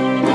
Thank you.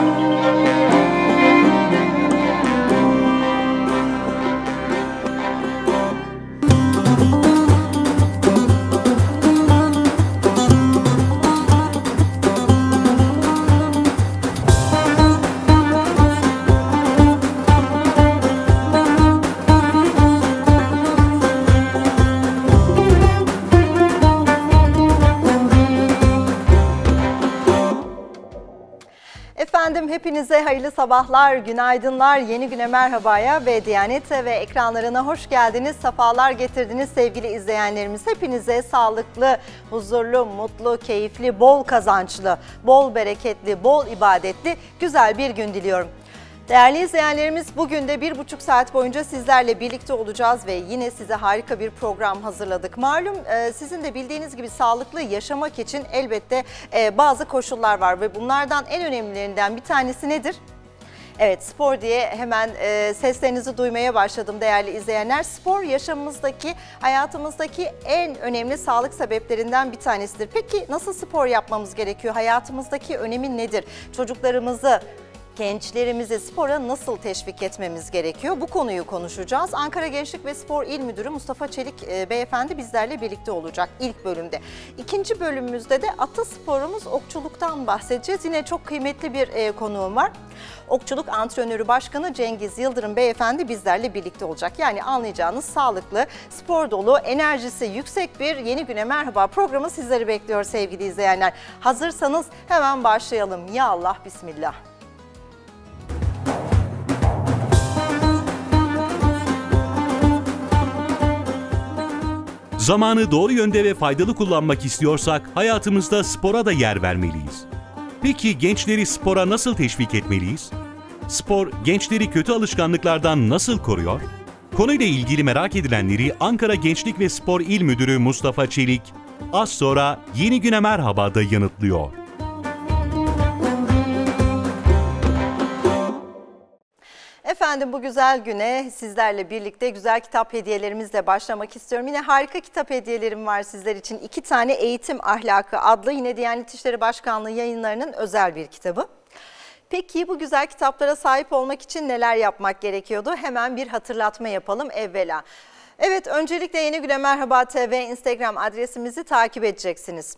Hepinize hayırlı sabahlar, günaydınlar, yeni güne merhabaya ve Diyanet ve ekranlarına hoş geldiniz, sefalar getirdiniz sevgili izleyenlerimiz. Hepinize sağlıklı, huzurlu, mutlu, keyifli, bol kazançlı, bol bereketli, bol ibadetli, güzel bir gün diliyorum. Değerli izleyenlerimiz bugün de bir buçuk saat boyunca sizlerle birlikte olacağız ve yine size harika bir program hazırladık. Malum e, sizin de bildiğiniz gibi sağlıklı yaşamak için elbette e, bazı koşullar var ve bunlardan en önemlilerinden bir tanesi nedir? Evet spor diye hemen e, seslerinizi duymaya başladım değerli izleyenler. Spor yaşamımızdaki, hayatımızdaki en önemli sağlık sebeplerinden bir tanesidir. Peki nasıl spor yapmamız gerekiyor? Hayatımızdaki önemi nedir? Çocuklarımızı, gençlerimizi spora nasıl teşvik etmemiz gerekiyor? Bu konuyu konuşacağız. Ankara Gençlik ve Spor İl Müdürü Mustafa Çelik e, beyefendi bizlerle birlikte olacak ilk bölümde. İkinci bölümümüzde de atı sporumuz okçuluktan bahsedeceğiz. Yine çok kıymetli bir e, konuğum var. Okçuluk Antrenörü Başkanı Cengiz Yıldırım beyefendi bizlerle birlikte olacak. Yani anlayacağınız sağlıklı, spor dolu, enerjisi yüksek bir Yeni Güne Merhaba programı sizleri bekliyor sevgili izleyenler. Hazırsanız hemen başlayalım. Ya Allah Bismillah. Zamanı doğru yönde ve faydalı kullanmak istiyorsak hayatımızda spora da yer vermeliyiz. Peki gençleri spora nasıl teşvik etmeliyiz? Spor gençleri kötü alışkanlıklardan nasıl koruyor? Konuyla ilgili merak edilenleri Ankara Gençlik ve Spor İl Müdürü Mustafa Çelik az sonra Yeni Güne Merhaba'da yanıtlıyor. Efendim bu güzel güne sizlerle birlikte güzel kitap hediyelerimizle başlamak istiyorum. Yine harika kitap hediyelerim var sizler için. İki tane Eğitim Ahlakı adlı yine Diyanet İşleri Başkanlığı yayınlarının özel bir kitabı. Peki bu güzel kitaplara sahip olmak için neler yapmak gerekiyordu? Hemen bir hatırlatma yapalım evvela. Evet öncelikle Yeni Güne Merhaba TV Instagram adresimizi takip edeceksiniz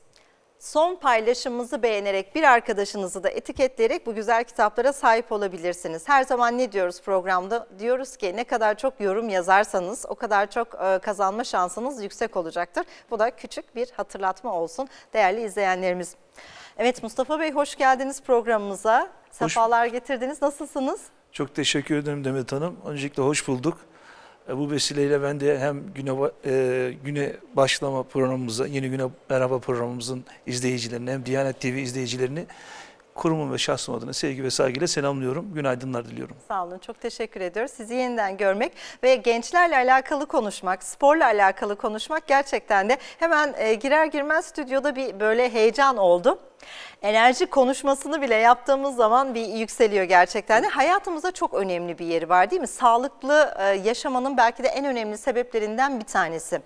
son paylaşımımızı beğenerek bir arkadaşınızı da etiketleyerek bu güzel kitaplara sahip olabilirsiniz. Her zaman ne diyoruz programda? Diyoruz ki ne kadar çok yorum yazarsanız o kadar çok e, kazanma şansınız yüksek olacaktır. Bu da küçük bir hatırlatma olsun değerli izleyenlerimiz. Evet Mustafa Bey hoş geldiniz programımıza. Hoş... Sefalar getirdiniz. Nasılsınız? Çok teşekkür ederim Demet Hanım. Öncelikle hoş bulduk. Bu vesileyle ben de hem güne, e, güne başlama programımıza, yeni güne merhaba programımızın izleyicilerini hem Diyanet TV izleyicilerini kurumum ve şahsım adına sevgi ve saygıyla selamlıyorum. Günaydınlar diliyorum. Sağ olun. Çok teşekkür ediyoruz. Sizi yeniden görmek ve gençlerle alakalı konuşmak, sporla alakalı konuşmak gerçekten de hemen e, girer girmez stüdyoda bir böyle heyecan oldu. Enerji konuşmasını bile yaptığımız zaman bir yükseliyor gerçekten de. Hayatımıza çok önemli bir yeri var değil mi? Sağlıklı e, yaşamanın belki de en önemli sebeplerinden bir tanesi.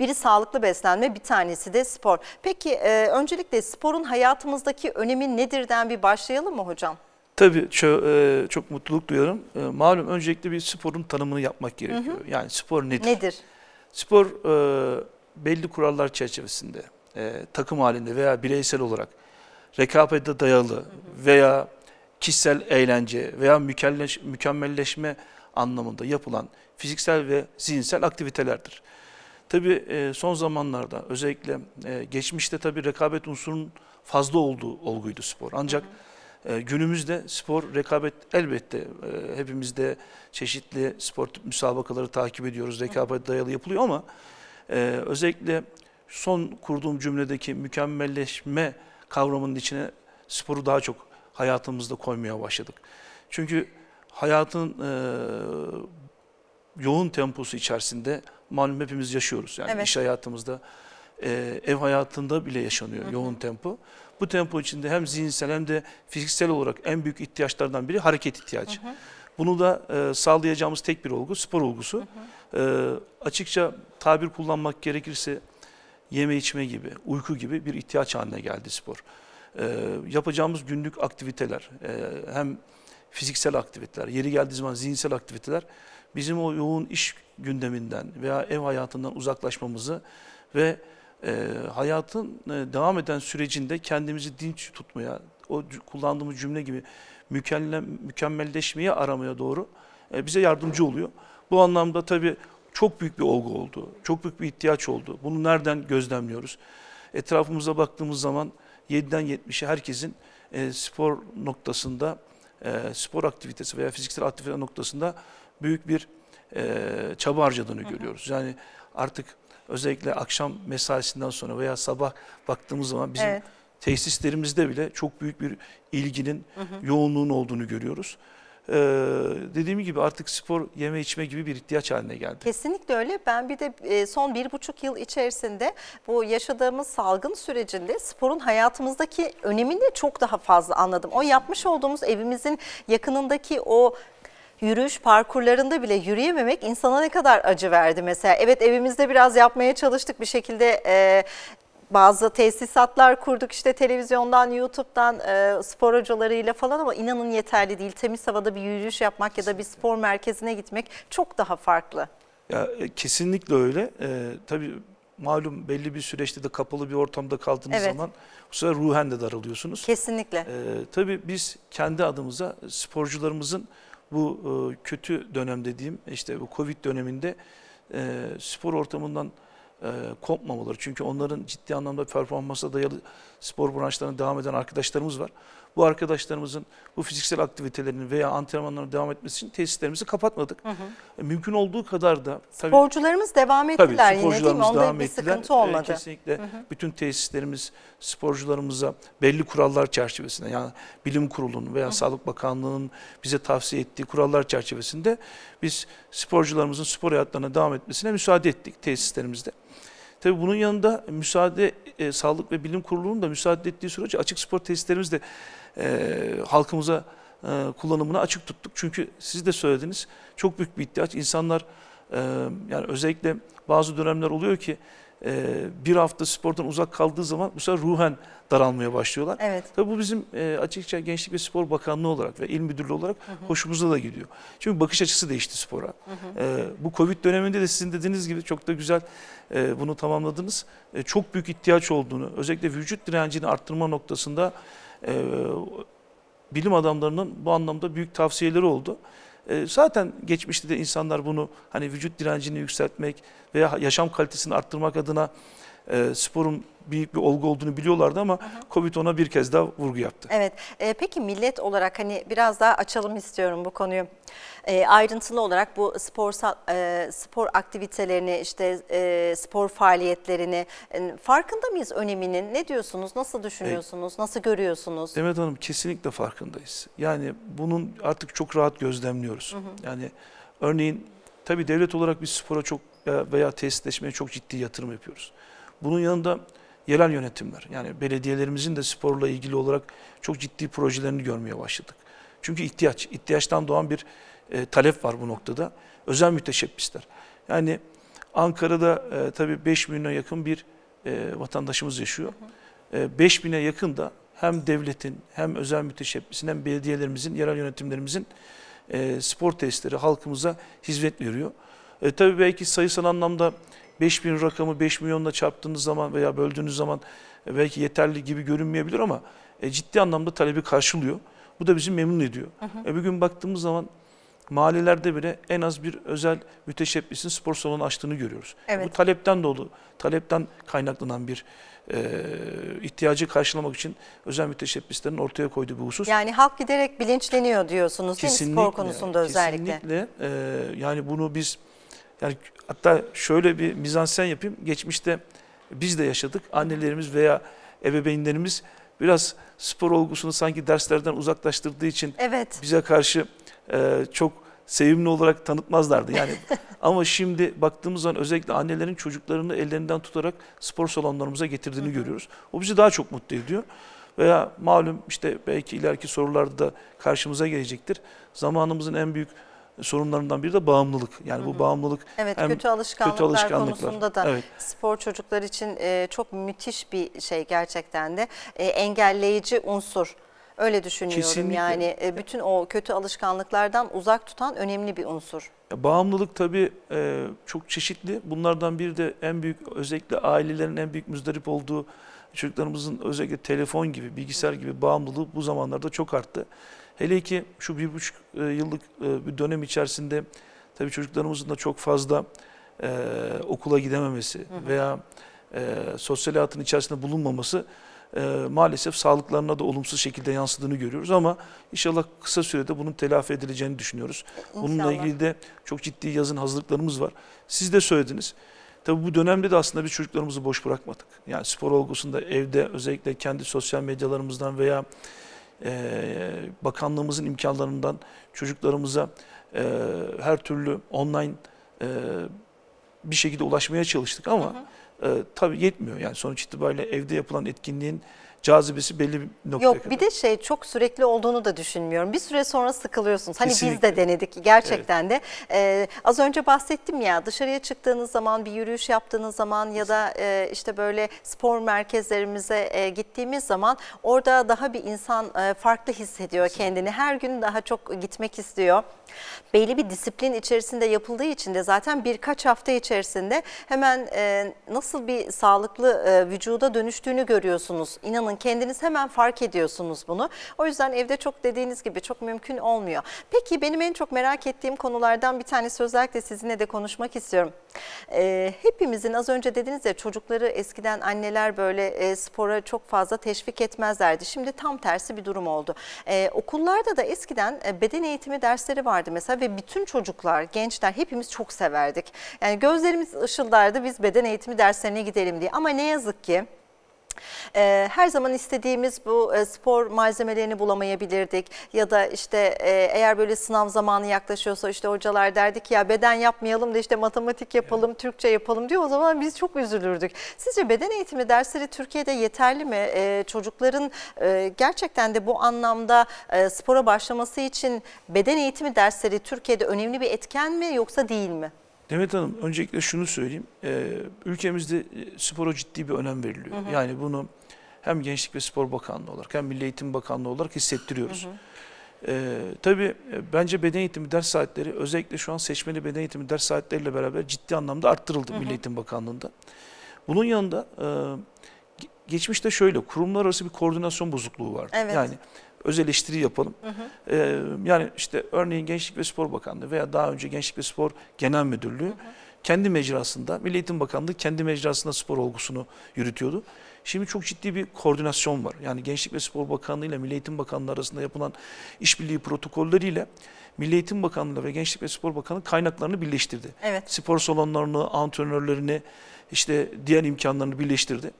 Biri sağlıklı beslenme, bir tanesi de spor. Peki e, öncelikle sporun hayatımızdaki önemi nedirden bir başlayalım mı hocam? Tabii çok, e, çok mutluluk duyuyorum. E, malum öncelikle bir sporun tanımını yapmak gerekiyor. Hı hı. Yani spor nedir? Nedir? Spor e, belli kurallar çerçevesinde, e, takım halinde veya bireysel olarak rekabete dayalı veya kişisel eğlence veya mükelleş, mükemmelleşme anlamında yapılan fiziksel ve zihinsel aktivitelerdir. Tabi e, son zamanlarda özellikle e, geçmişte tabi rekabet unsurunun fazla olduğu olguydu spor. Ancak e, günümüzde spor rekabet elbette hepimizde çeşitli spor müsabakaları takip ediyoruz. Rekabet dayalı yapılıyor ama özellikle son kurduğum cümledeki mükemmelleşme kavramının içine sporu daha çok hayatımızda koymaya başladık. Çünkü hayatın e, yoğun temposu içerisinde malum hepimiz yaşıyoruz. Yani evet. iş hayatımızda, e, ev hayatında bile yaşanıyor Hı -hı. yoğun tempo. Bu tempo içinde hem zihinsel hem de fiziksel olarak en büyük ihtiyaçlardan biri hareket ihtiyacı. Hı hı. Bunu da e, sağlayacağımız tek bir olgu spor olgusu. Hı hı. E, açıkça tabir kullanmak gerekirse yeme içme gibi, uyku gibi bir ihtiyaç haline geldi spor. E, yapacağımız günlük aktiviteler, e, hem fiziksel aktiviteler, yeri geldiği zaman zihinsel aktiviteler bizim o yoğun iş gündeminden veya ev hayatından uzaklaşmamızı ve e, hayatın e, devam eden sürecinde kendimizi dinç tutmaya, o kullandığımız cümle gibi mükemmel, mükemmelleşmeyi aramaya doğru e, bize yardımcı oluyor. Bu anlamda tabii çok büyük bir olgu oldu. Çok büyük bir ihtiyaç oldu. Bunu nereden gözlemliyoruz? Etrafımıza baktığımız zaman 7'den 70'e herkesin e, spor noktasında, e, spor aktivitesi veya fiziksel aktivite noktasında büyük bir e, çaba harcadığını hı hı. görüyoruz. Yani artık özellikle akşam mesaisinden sonra veya sabah baktığımız zaman bizim evet. tesislerimizde bile çok büyük bir ilginin hı hı. yoğunluğun olduğunu görüyoruz e, dediğim gibi artık spor yeme içme gibi bir ihtiyaç haline geldi. Kesinlikle öyle. Ben bir de e, son bir buçuk yıl içerisinde bu yaşadığımız salgın sürecinde sporun hayatımızdaki önemini çok daha fazla anladım. O yapmış olduğumuz evimizin yakınındaki o yürüyüş parkurlarında bile yürüyememek insana ne kadar acı verdi mesela. Evet evimizde biraz yapmaya çalıştık bir şekilde e, bazı tesisatlar kurduk işte televizyondan, YouTube'dan e, spor hocalarıyla falan ama inanın yeterli değil. Temiz havada bir yürüyüş yapmak ya da bir spor merkezine gitmek çok daha farklı. Ya e, kesinlikle öyle. E, tabii malum belli bir süreçte de kapalı bir ortamda kaldığınız evet. zaman bu sefer ruhen de daralıyorsunuz. Kesinlikle. E, tabii biz kendi adımıza sporcularımızın bu e, kötü dönem dediğim işte bu Covid döneminde e, spor ortamından e, kopmamaları. Çünkü onların ciddi anlamda performansa dayalı spor branşlarına devam eden arkadaşlarımız var. Bu arkadaşlarımızın bu fiziksel aktivitelerini veya antrenmanlarını devam etmesi için tesislerimizi kapatmadık. Hı hı. E, mümkün olduğu kadar da... Tabii, sporcularımız devam ettiler tabii, sporcularımız yine değil mi? Onda devam bir ettiler. olmadı. E, kesinlikle hı hı. bütün tesislerimiz sporcularımıza belli kurallar çerçevesinde yani bilim kurulunun veya hı hı. Sağlık Bakanlığı'nın bize tavsiye ettiği kurallar çerçevesinde biz sporcularımızın spor hayatlarına devam etmesine müsaade ettik tesislerimizde. Tabii bunun yanında müsaade e, Sağlık ve Bilim Kurulu'nun da müsaade ettiği sürece açık spor tesislerimiz de e, halkımıza e, kullanımına açık tuttuk. Çünkü siz de söylediniz çok büyük bir ihtiyaç. İnsanlar e, yani özellikle bazı dönemler oluyor ki e, bir hafta spordan uzak kaldığı zaman bu sefer ruhen daralmaya başlıyorlar. Evet. Tabii bu bizim e, açıkça Gençlik ve Spor Bakanlığı olarak ve İl Müdürlüğü olarak hı hı. hoşumuza da gidiyor. Çünkü bakış açısı değişti spora. Hı hı. E, bu Covid döneminde de sizin dediğiniz gibi çok da güzel e, bunu tamamladınız. E, çok büyük ihtiyaç olduğunu özellikle vücut direncini arttırma noktasında e, bilim adamlarının bu anlamda büyük tavsiyeleri oldu. E, zaten geçmişte de insanlar bunu hani vücut direncini yükseltmek veya yaşam kalitesini arttırmak adına e, sporun büyük bir olgu olduğunu biliyorlardı ama hı hı. Covid ona bir kez daha vurgu yaptı. Evet. E, peki millet olarak hani biraz daha açalım istiyorum bu konuyu e, ayrıntılı olarak bu spor e, spor aktivitelerini işte e, spor faaliyetlerini e, farkında mıyız öneminin? Ne diyorsunuz? Nasıl düşünüyorsunuz? E, nasıl görüyorsunuz? Demet Hanım kesinlikle farkındayız. Yani bunun artık çok rahat gözlemliyoruz. Hı hı. Yani örneğin tabii devlet olarak biz spora çok e, veya tesisleşmeye çok ciddi yatırım yapıyoruz. Bunun yanında yerel yönetimler yani belediyelerimizin de sporla ilgili olarak çok ciddi projelerini görmeye başladık. Çünkü ihtiyaç, ihtiyaçtan doğan bir e, talep var bu noktada. Özel müteşebbisler. Yani Ankara'da e, tabii 5 milyona yakın bir e, vatandaşımız yaşıyor. E, 5 bine yakın da hem devletin hem özel müteşebbisin hem belediyelerimizin, yerel yönetimlerimizin e, spor tesisleri halkımıza hizmet veriyor. E, tabii belki sayısal anlamda 5 bin rakamı 5 milyonla çarptığınız zaman veya böldüğünüz zaman e, belki yeterli gibi görünmeyebilir ama e, ciddi anlamda talebi karşılıyor. Bu da bizi memnun ediyor. Hı hı. E, bir baktığımız zaman mahallelerde bile en az bir özel müteşebbisin spor salonu açtığını görüyoruz. Evet. Bu talepten dolu, talepten kaynaklanan bir e, ihtiyacı karşılamak için özel müteşebbislerin ortaya koyduğu bir husus. Yani halk giderek bilinçleniyor diyorsunuz kesinlikle, spor konusunda özellikle? Kesinlikle. E, yani bunu biz yani hatta şöyle bir mizansen yapayım. Geçmişte biz de yaşadık. Annelerimiz veya ebeveynlerimiz biraz spor olgusunu sanki derslerden uzaklaştırdığı için evet. bize karşı e, çok sevimli olarak tanıtmazlardı. Yani ama şimdi baktığımız zaman özellikle annelerin çocuklarını ellerinden tutarak spor salonlarımıza getirdiğini Hı -hı. görüyoruz. O bizi daha çok mutlu ediyor. Veya malum işte belki ileriki sorularda da karşımıza gelecektir. Zamanımızın en büyük sorunlarından biri de bağımlılık. Yani Hı -hı. bu bağımlılık evet, hem kötü alışkanlıklar, kötü alışkanlıklar konusunda da evet. spor çocuklar için e, çok müthiş bir şey gerçekten de e, engelleyici unsur Öyle düşünüyorum Kesinlikle. yani e, bütün o kötü alışkanlıklardan uzak tutan önemli bir unsur. Bağımlılık tabii e, çok çeşitli. Bunlardan biri de en büyük özellikle ailelerin en büyük müzdarip olduğu çocuklarımızın özellikle telefon gibi, bilgisayar gibi bağımlılığı bu zamanlarda çok arttı. Hele ki şu bir buçuk e, yıllık bir dönem içerisinde tabii çocuklarımızın da çok fazla okula gidememesi veya sosyal hayatın içerisinde bulunmaması e, maalesef sağlıklarına da olumsuz şekilde yansıdığını görüyoruz ama inşallah kısa sürede bunun telafi edileceğini düşünüyoruz. İnşallah. Bununla ilgili de çok ciddi yazın hazırlıklarımız var. Siz de söylediniz. Tabii bu dönemde de aslında biz çocuklarımızı boş bırakmadık. Yani spor olgusunda evde özellikle kendi sosyal medyalarımızdan veya e, bakanlığımızın imkanlarından çocuklarımıza e, her türlü online e, bir şekilde ulaşmaya çalıştık ama... Hı hı e, tabii yetmiyor. Yani sonuç itibariyle evde yapılan etkinliğin cazibesi belli bir noktaya Yok kadar. bir de şey çok sürekli olduğunu da düşünmüyorum. Bir süre sonra sıkılıyorsunuz. Hani Kesinlikle. biz de denedik gerçekten evet. de. Ee, az önce bahsettim ya dışarıya çıktığınız zaman bir yürüyüş yaptığınız zaman ya da e, işte böyle spor merkezlerimize e, gittiğimiz zaman orada daha bir insan e, farklı hissediyor kendini. Her gün daha çok gitmek istiyor. Belli bir disiplin içerisinde yapıldığı için de zaten birkaç hafta içerisinde hemen e, nasıl bir sağlıklı e, vücuda dönüştüğünü görüyorsunuz. İnanın olmanın kendiniz hemen fark ediyorsunuz bunu. O yüzden evde çok dediğiniz gibi çok mümkün olmuyor. Peki benim en çok merak ettiğim konulardan bir tanesi özellikle sizinle de konuşmak istiyorum. Ee, hepimizin az önce dediniz ya çocukları eskiden anneler böyle e, spora çok fazla teşvik etmezlerdi. Şimdi tam tersi bir durum oldu. Ee, okullarda da eskiden e, beden eğitimi dersleri vardı mesela ve bütün çocuklar, gençler hepimiz çok severdik. Yani gözlerimiz ışıldardı biz beden eğitimi derslerine gidelim diye ama ne yazık ki ee, her zaman istediğimiz bu e, spor malzemelerini bulamayabilirdik ya da işte e, eğer böyle sınav zamanı yaklaşıyorsa işte hocalar derdi ki ya beden yapmayalım da işte matematik yapalım, evet. Türkçe yapalım diyor o zaman biz çok üzülürdük. Sizce beden eğitimi dersleri Türkiye'de yeterli mi? E, çocukların gerçekten de bu anlamda spora başlaması için beden eğitimi dersleri Türkiye'de önemli bir etken mi yoksa değil mi? Demet Hanım öncelikle şunu söyleyeyim. Ee, ülkemizde e, spora ciddi bir önem veriliyor. Hı hı. Yani bunu hem Gençlik ve Spor Bakanlığı olarak hem Milli Eğitim Bakanlığı olarak hissettiriyoruz. Hı hı. Ee, tabii e, bence beden eğitimi ders saatleri özellikle şu an seçmeli beden eğitimi ders saatleriyle beraber ciddi anlamda arttırıldı hı hı. Milli Eğitim Bakanlığı'nda. Bunun yanında e, geçmişte şöyle kurumlar arası bir koordinasyon bozukluğu vardı. Evet. Yani öz eleştiri yapalım. Hı hı. E, yani işte örneğin Gençlik ve Spor Bakanlığı veya daha önce Gençlik ve Spor Genel Müdürlüğü hı hı. kendi mecrasında, Milli Eğitim Bakanlığı kendi mecrasında spor olgusunu yürütüyordu. Şimdi çok ciddi bir koordinasyon var. Yani Gençlik ve Spor Bakanlığı ile Milli Eğitim Bakanlığı arasında yapılan işbirliği protokolleriyle Milli Eğitim Bakanlığı ve Gençlik ve Spor Bakanlığı kaynaklarını birleştirdi. Evet. Spor salonlarını, antrenörlerini, işte diğer imkanlarını birleştirdi.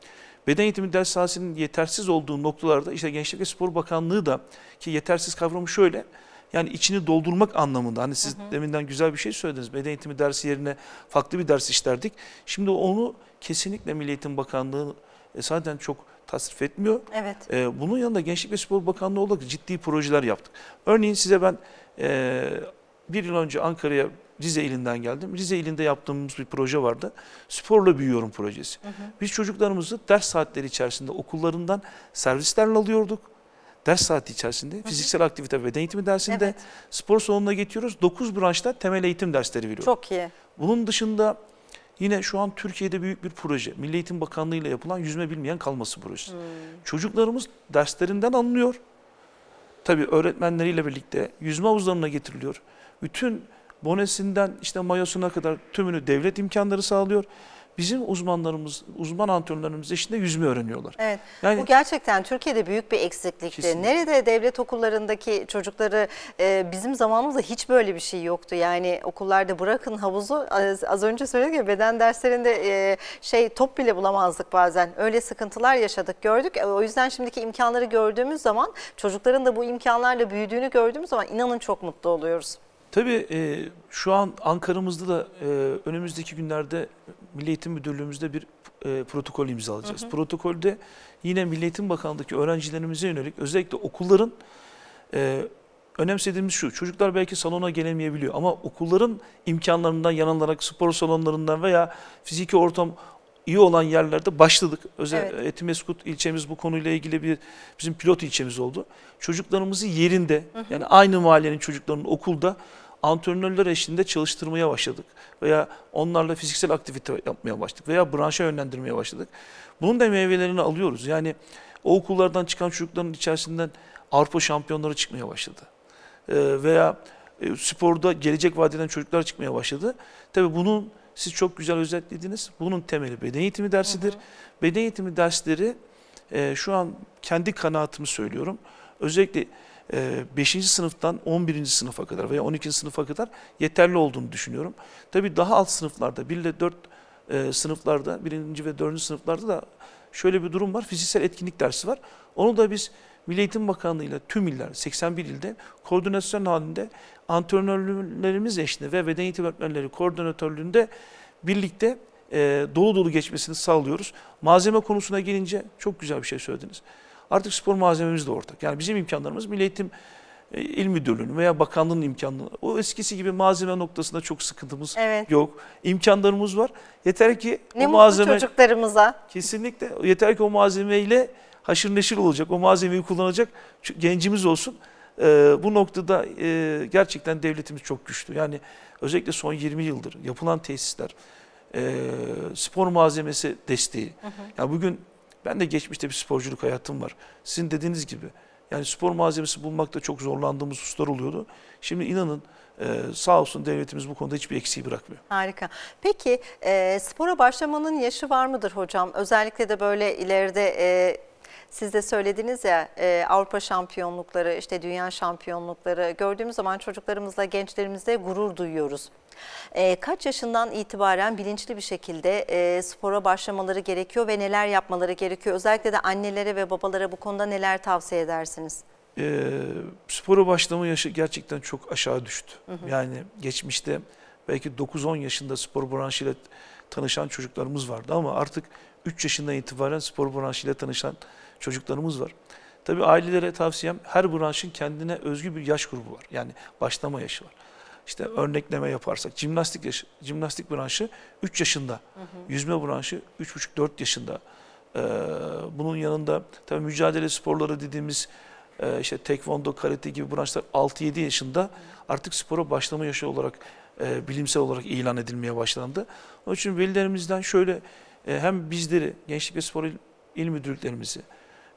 Beden eğitimi ders sahasının yetersiz olduğu noktalarda işte Gençlik ve Spor Bakanlığı da ki yetersiz kavramı şöyle. Yani içini doldurmak anlamında. Hani siz hı hı. deminden güzel bir şey söylediniz. Beden eğitimi dersi yerine farklı bir ders işlerdik. Şimdi onu kesinlikle Milli Eğitim Bakanlığı e, zaten çok tasrif etmiyor. Evet. E, bunun yanında Gençlik ve Spor Bakanlığı olarak ciddi projeler yaptık. Örneğin size ben e, bir yıl önce Ankara'ya Rize ilinden geldim. Rize ilinde yaptığımız bir proje vardı. Sporla Büyüyorum projesi. Hı hı. Biz çocuklarımızı ders saatleri içerisinde okullarından servislerle alıyorduk. Ders saati içerisinde hı hı. fiziksel aktivite beden eğitimi dersinde evet. spor salonuna getiriyoruz. 9 branşta temel eğitim dersleri veriyoruz. Çok iyi. Bunun dışında Yine şu an Türkiye'de büyük bir proje. Milli Eğitim Bakanlığı ile yapılan yüzme bilmeyen kalması projesi. Hmm. Çocuklarımız derslerinden anlıyor. Tabii öğretmenleriyle birlikte yüzme havuzlarına getiriliyor. Bütün Bonesinden işte mayosuna kadar tümünü devlet imkanları sağlıyor. Bizim uzmanlarımız, uzman antrenörlerimiz eşliğinde yüzme öğreniyorlar. Evet. Yani, bu gerçekten Türkiye'de büyük bir eksiklikti. Kesinlikle. Nerede devlet okullarındaki çocukları e, bizim zamanımızda hiç böyle bir şey yoktu. Yani okullarda bırakın havuzu az, az önce söyledik ya beden derslerinde e, şey top bile bulamazdık bazen. Öyle sıkıntılar yaşadık gördük. E, o yüzden şimdiki imkanları gördüğümüz zaman çocukların da bu imkanlarla büyüdüğünü gördüğümüz zaman inanın çok mutlu oluyoruz. Tabii e, şu an Ankara'mızda da e, önümüzdeki günlerde Milli Eğitim Müdürlüğümüzde bir e, protokol imzalayacağız. Hı hı. Protokolde yine Milli Eğitim Bakanlığı'ndaki öğrencilerimize yönelik özellikle okulların e, önemsediğimiz şu. Çocuklar belki salona gelemeyebiliyor ama okulların imkanlarından yanılarak spor salonlarından veya fiziki ortam iyi olan yerlerde başladık. Özel evet. Etimeskut ilçemiz bu konuyla ilgili bir bizim pilot ilçemiz oldu. Çocuklarımızı yerinde hı hı. yani aynı mahallenin çocuklarının okulda antrenörler eşliğinde çalıştırmaya başladık. Veya onlarla fiziksel aktivite yapmaya başladık. Veya branşa yönlendirmeye başladık. Bunun da meyvelerini alıyoruz. Yani o okullardan çıkan çocukların içerisinden Avrupa şampiyonları çıkmaya başladı. Ee, veya e, sporda gelecek vadeden çocuklar çıkmaya başladı. Tabii bunun siz çok güzel özetlediniz. Bunun temeli beden eğitimi dersidir. Hı hı. Beden eğitimi dersleri e, şu an kendi kanaatimi söylüyorum. Özellikle 5. E, sınıftan 11. sınıfa kadar veya 12. sınıfa kadar yeterli olduğunu düşünüyorum. Tabii daha alt sınıflarda 1 ile 4 e, sınıflarda 1. ve 4. sınıflarda da şöyle bir durum var. Fiziksel etkinlik dersi var. Onu da biz Milli Eğitim Bakanlığı ile tüm iller 81 ilde koordinasyon halinde antrenörlerimiz eşliğinde ve beden eğitim öğretmenleri koordinatörlüğünde birlikte e, dolu dolu geçmesini sağlıyoruz. Malzeme konusuna gelince çok güzel bir şey söylediniz artık spor malzememiz de ortak. Yani bizim imkanlarımız Milli Eğitim e, İl Müdürlüğü'nün veya bakanlığın imkanları. O eskisi gibi malzeme noktasında çok sıkıntımız evet. yok. İmkanlarımız var. Yeter ki ne o malzeme... çocuklarımıza. Kesinlikle. Yeter ki o malzemeyle haşır neşir olacak. O malzemeyi kullanacak gencimiz olsun. Ee, bu noktada e, gerçekten devletimiz çok güçlü. Yani özellikle son 20 yıldır yapılan tesisler, e, spor malzemesi desteği. Hı hı. Yani bugün ben de geçmişte bir sporculuk hayatım var. Sizin dediğiniz gibi yani spor malzemesi bulmakta çok zorlandığımız hususlar oluyordu. Şimdi inanın ee, sağ olsun devletimiz bu konuda hiçbir eksiği bırakmıyor. Harika. Peki e, spora başlamanın yaşı var mıdır hocam? Özellikle de böyle ileride e, siz de söylediniz ya e, Avrupa şampiyonlukları, işte dünya şampiyonlukları gördüğümüz zaman çocuklarımızla, gençlerimizle gurur duyuyoruz. E, kaç yaşından itibaren bilinçli bir şekilde e, spora başlamaları gerekiyor ve neler yapmaları gerekiyor? Özellikle de annelere ve babalara bu konuda neler tavsiye edersiniz? E, spora başlama yaşı gerçekten çok aşağı düştü. Hı hı. Yani geçmişte belki 9-10 yaşında spor branşıyla tanışan çocuklarımız vardı ama artık 3 yaşından itibaren spor branşıyla tanışan çocuklarımız var. Tabii ailelere tavsiyem her branşın kendine özgü bir yaş grubu var. Yani başlama yaşı var işte örnekleme yaparsak jimnastik yaş, jimnastik branşı 3 yaşında, hı hı. yüzme branşı 3,5-4 yaşında. Ee, bunun yanında tabii mücadele sporları dediğimiz e, işte tekvondo, karate gibi branşlar 6-7 yaşında hı. artık spora başlama yaşı olarak e, bilimsel olarak ilan edilmeye başlandı. Onun için velilerimizden şöyle e, hem bizleri Gençlik ve Spor il İl Müdürlüklerimizi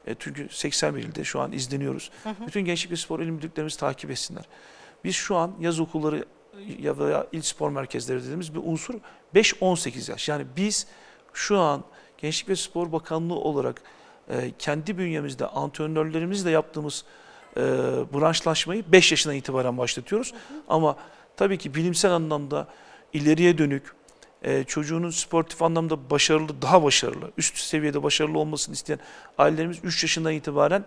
e, çünkü 81 ilde şu an izleniyoruz. Hı hı. Bütün Gençlik ve Spor il Müdürlüklerimizi takip etsinler. Biz şu an yaz okulları e, ya da il spor merkezleri dediğimiz bir unsur 5-18 yaş. Yani biz şu an Gençlik ve Spor Bakanlığı olarak e, kendi bünyemizde antrenörlerimizle yaptığımız e, branşlaşmayı 5 yaşından itibaren başlatıyoruz. Hı hı. Ama tabii ki bilimsel anlamda ileriye dönük e, çocuğunun sportif anlamda başarılı, daha başarılı, üst seviyede başarılı olmasını isteyen ailelerimiz 3 yaşından itibaren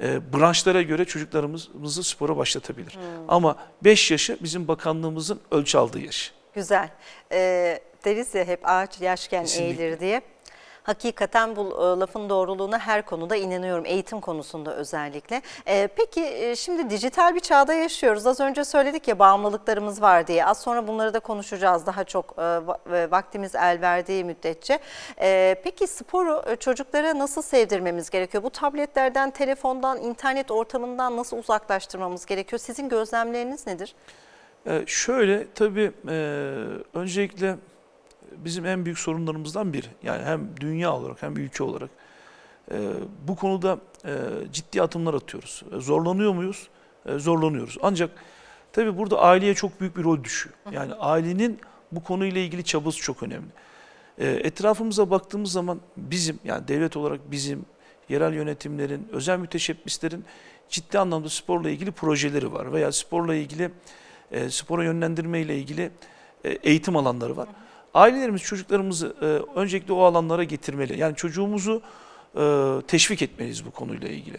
e, branşlara göre çocuklarımızı spora başlatabilir. Hmm. Ama 5 yaşı bizim bakanlığımızın ölç aldığı yaş. Güzel. Ee, deriz ya hep ağaç yaşken Kesinlikle. eğilir diye. Hakikaten bu e, lafın doğruluğuna her konuda inanıyorum. Eğitim konusunda özellikle. E, peki e, şimdi dijital bir çağda yaşıyoruz. Az önce söyledik ya bağımlılıklarımız var diye. Az sonra bunları da konuşacağız daha çok e, vaktimiz el verdiği müddetçe. E, peki sporu e, çocuklara nasıl sevdirmemiz gerekiyor? Bu tabletlerden, telefondan, internet ortamından nasıl uzaklaştırmamız gerekiyor? Sizin gözlemleriniz nedir? Ee, şöyle tabii e, öncelikle bizim en büyük sorunlarımızdan biri. Yani hem dünya olarak hem ülke olarak. E, bu konuda e, ciddi atımlar atıyoruz. E, zorlanıyor muyuz? E, zorlanıyoruz. Ancak tabii burada aileye çok büyük bir rol düşüyor. Yani ailenin bu konuyla ilgili çabası çok önemli. E, etrafımıza baktığımız zaman bizim yani devlet olarak bizim, yerel yönetimlerin, özel müteşebbislerin ciddi anlamda sporla ilgili projeleri var veya sporla ilgili e, spora yönlendirme ile ilgili e, eğitim alanları var. Ailelerimiz çocuklarımızı e, öncelikle o alanlara getirmeli. Yani çocuğumuzu e, teşvik etmeliyiz bu konuyla ilgili.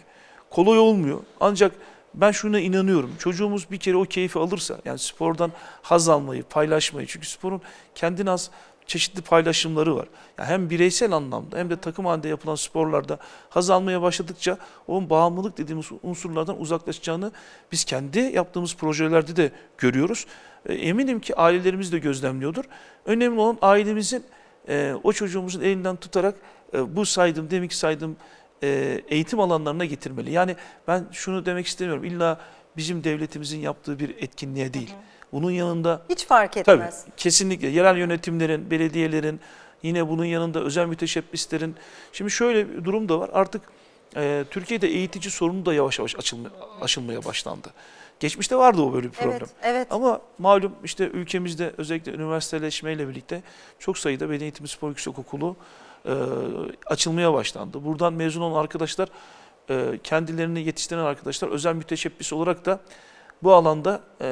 Kolay olmuyor ancak ben şuna inanıyorum. Çocuğumuz bir kere o keyfi alırsa yani spordan haz almayı, paylaşmayı çünkü sporun kendine az çeşitli paylaşımları var. Yani hem bireysel anlamda hem de takım halinde yapılan sporlarda haz almaya başladıkça onun bağımlılık dediğimiz unsurlardan uzaklaşacağını biz kendi yaptığımız projelerde de görüyoruz. E, eminim ki ailelerimiz de gözlemliyordur. Önemli olan ailemizin e, o çocuğumuzun elinden tutarak e, bu saydım demek saydığım eğitim alanlarına getirmeli. Yani ben şunu demek istemiyorum. İlla bizim devletimizin yaptığı bir etkinliğe değil. Hı hı. Bunun yanında... Hiç fark etmez. Tabii, kesinlikle. Yerel yönetimlerin, belediyelerin, yine bunun yanında özel müteşebbislerin... Şimdi şöyle bir durum da var. Artık e, Türkiye'de eğitici sorunu da yavaş yavaş açılma, aşılmaya başlandı. Geçmişte vardı o böyle bir problem. Evet, evet. Ama malum işte ülkemizde özellikle üniversiteleşmeyle birlikte çok sayıda Beden Eğitimi Spor Yüksekokulu e, açılmaya başlandı. Buradan mezun olan arkadaşlar, e, kendilerini yetiştiren arkadaşlar özel müteşebbis olarak da bu alanda e,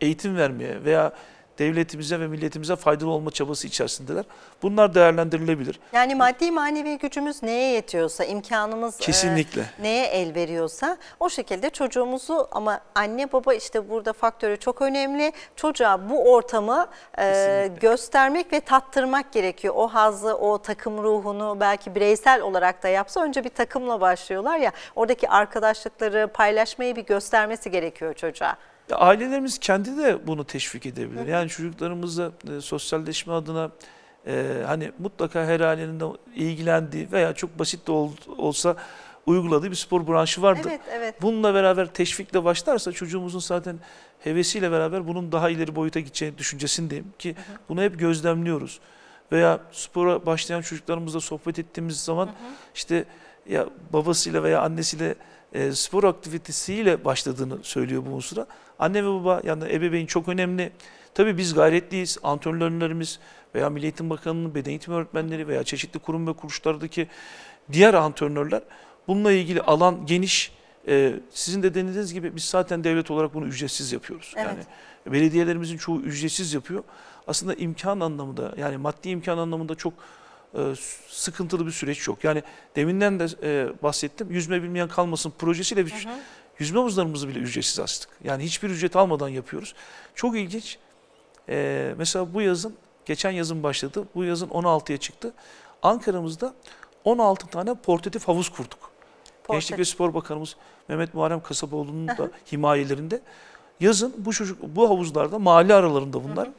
eğitim vermeye veya devletimize ve milletimize faydalı olma çabası içerisindeler. Bunlar değerlendirilebilir. Yani maddi manevi gücümüz neye yetiyorsa, imkanımız e, kesinlikle e, neye el veriyorsa o şekilde çocuğumuzu ama anne baba işte burada faktörü çok önemli. Çocuğa bu ortamı e, göstermek ve tattırmak gerekiyor. O hazı, o takım ruhunu belki bireysel olarak da yapsa önce bir takımla başlıyorlar ya. Oradaki arkadaşlıkları, paylaşmayı bir göstermesi gerekiyor çocuğa ailelerimiz kendi de bunu teşvik edebilir. Yani çocuklarımızla e, sosyalleşme adına e, hani mutlaka her ailenin de ilgilendiği veya çok basit de ol, olsa uyguladığı bir spor branşı vardı. Evet, evet. Bununla beraber teşvikle başlarsa çocuğumuzun zaten hevesiyle beraber bunun daha ileri boyuta gideceğini düşüncesindeyim ki hı hı. bunu hep gözlemliyoruz. Veya spora başlayan çocuklarımızla sohbet ettiğimiz zaman hı hı. işte ya babasıyla veya annesiyle e, spor aktivitesiyle başladığını söylüyor bu unsura Anne ve baba yani ebeveyn çok önemli. Tabii biz gayretliyiz. Antrenörlerimiz veya Milli Eğitim Bakanı'nın beden eğitim öğretmenleri veya çeşitli kurum ve kuruluşlardaki diğer antrenörler bununla ilgili alan geniş. Ee, sizin de dediğiniz gibi biz zaten devlet olarak bunu ücretsiz yapıyoruz. Evet. Yani belediyelerimizin çoğu ücretsiz yapıyor. Aslında imkan anlamında yani maddi imkan anlamında çok e, sıkıntılı bir süreç yok. Yani deminden de e, bahsettim. Yüzme bilmeyen kalmasın projesiyle bir, hı hı. yüzme havuzlarımızı bile ücretsiz açtık. Yani hiçbir ücret almadan yapıyoruz. Çok ilginç. E, mesela bu yazın, geçen yazın başladı. Bu yazın 16'ya çıktı. Ankara'mızda 16 tane portatif havuz kurduk. Portatif. Gençlik ve Spor Bakanımız Mehmet Muharrem Kasaboğlu'nun da himayelerinde. Yazın bu çocuk bu havuzlarda mahalle aralarında bunlar. Hı hı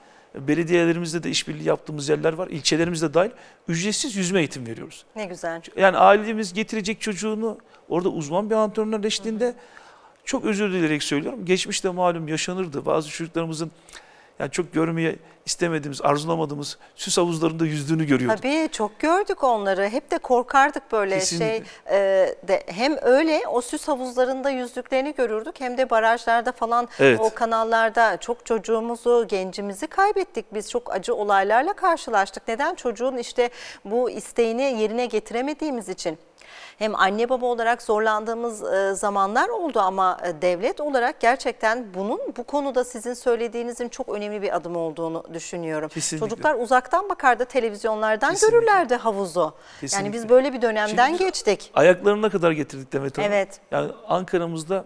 belediyelerimizde de işbirliği yaptığımız yerler var. İlçelerimizde dahil ücretsiz yüzme eğitim veriyoruz. Ne güzel. Yani ailemiz getirecek çocuğunu orada uzman bir antrenörün eşliğinde çok özür dileyerek söylüyorum. Geçmişte malum yaşanırdı. Bazı çocuklarımızın yani çok görmeye istemediğimiz, arzulamadığımız süs havuzlarında yüzdüğünü görüyorduk. Tabii çok gördük onları. Hep de korkardık böyle Kesinlikle. şey. E, de, hem öyle o süs havuzlarında yüzdüklerini görürdük hem de barajlarda falan evet. o kanallarda çok çocuğumuzu, gencimizi kaybettik. Biz çok acı olaylarla karşılaştık. Neden? Çocuğun işte bu isteğini yerine getiremediğimiz için hem anne baba olarak zorlandığımız e, zamanlar oldu ama e, devlet olarak gerçekten bunun bu konuda sizin söylediğinizin çok önemli bir adım olduğunu düşünüyorum. Kesinlikle. Çocuklar uzaktan bakardı televizyonlardan Kesinlikle. görürlerdi havuzu. Kesinlikle. Yani biz böyle bir dönemden Şimdi geçtik. Ayaklarına kadar getirdik Demet Hanım. Evet. Yani Ankara'mızda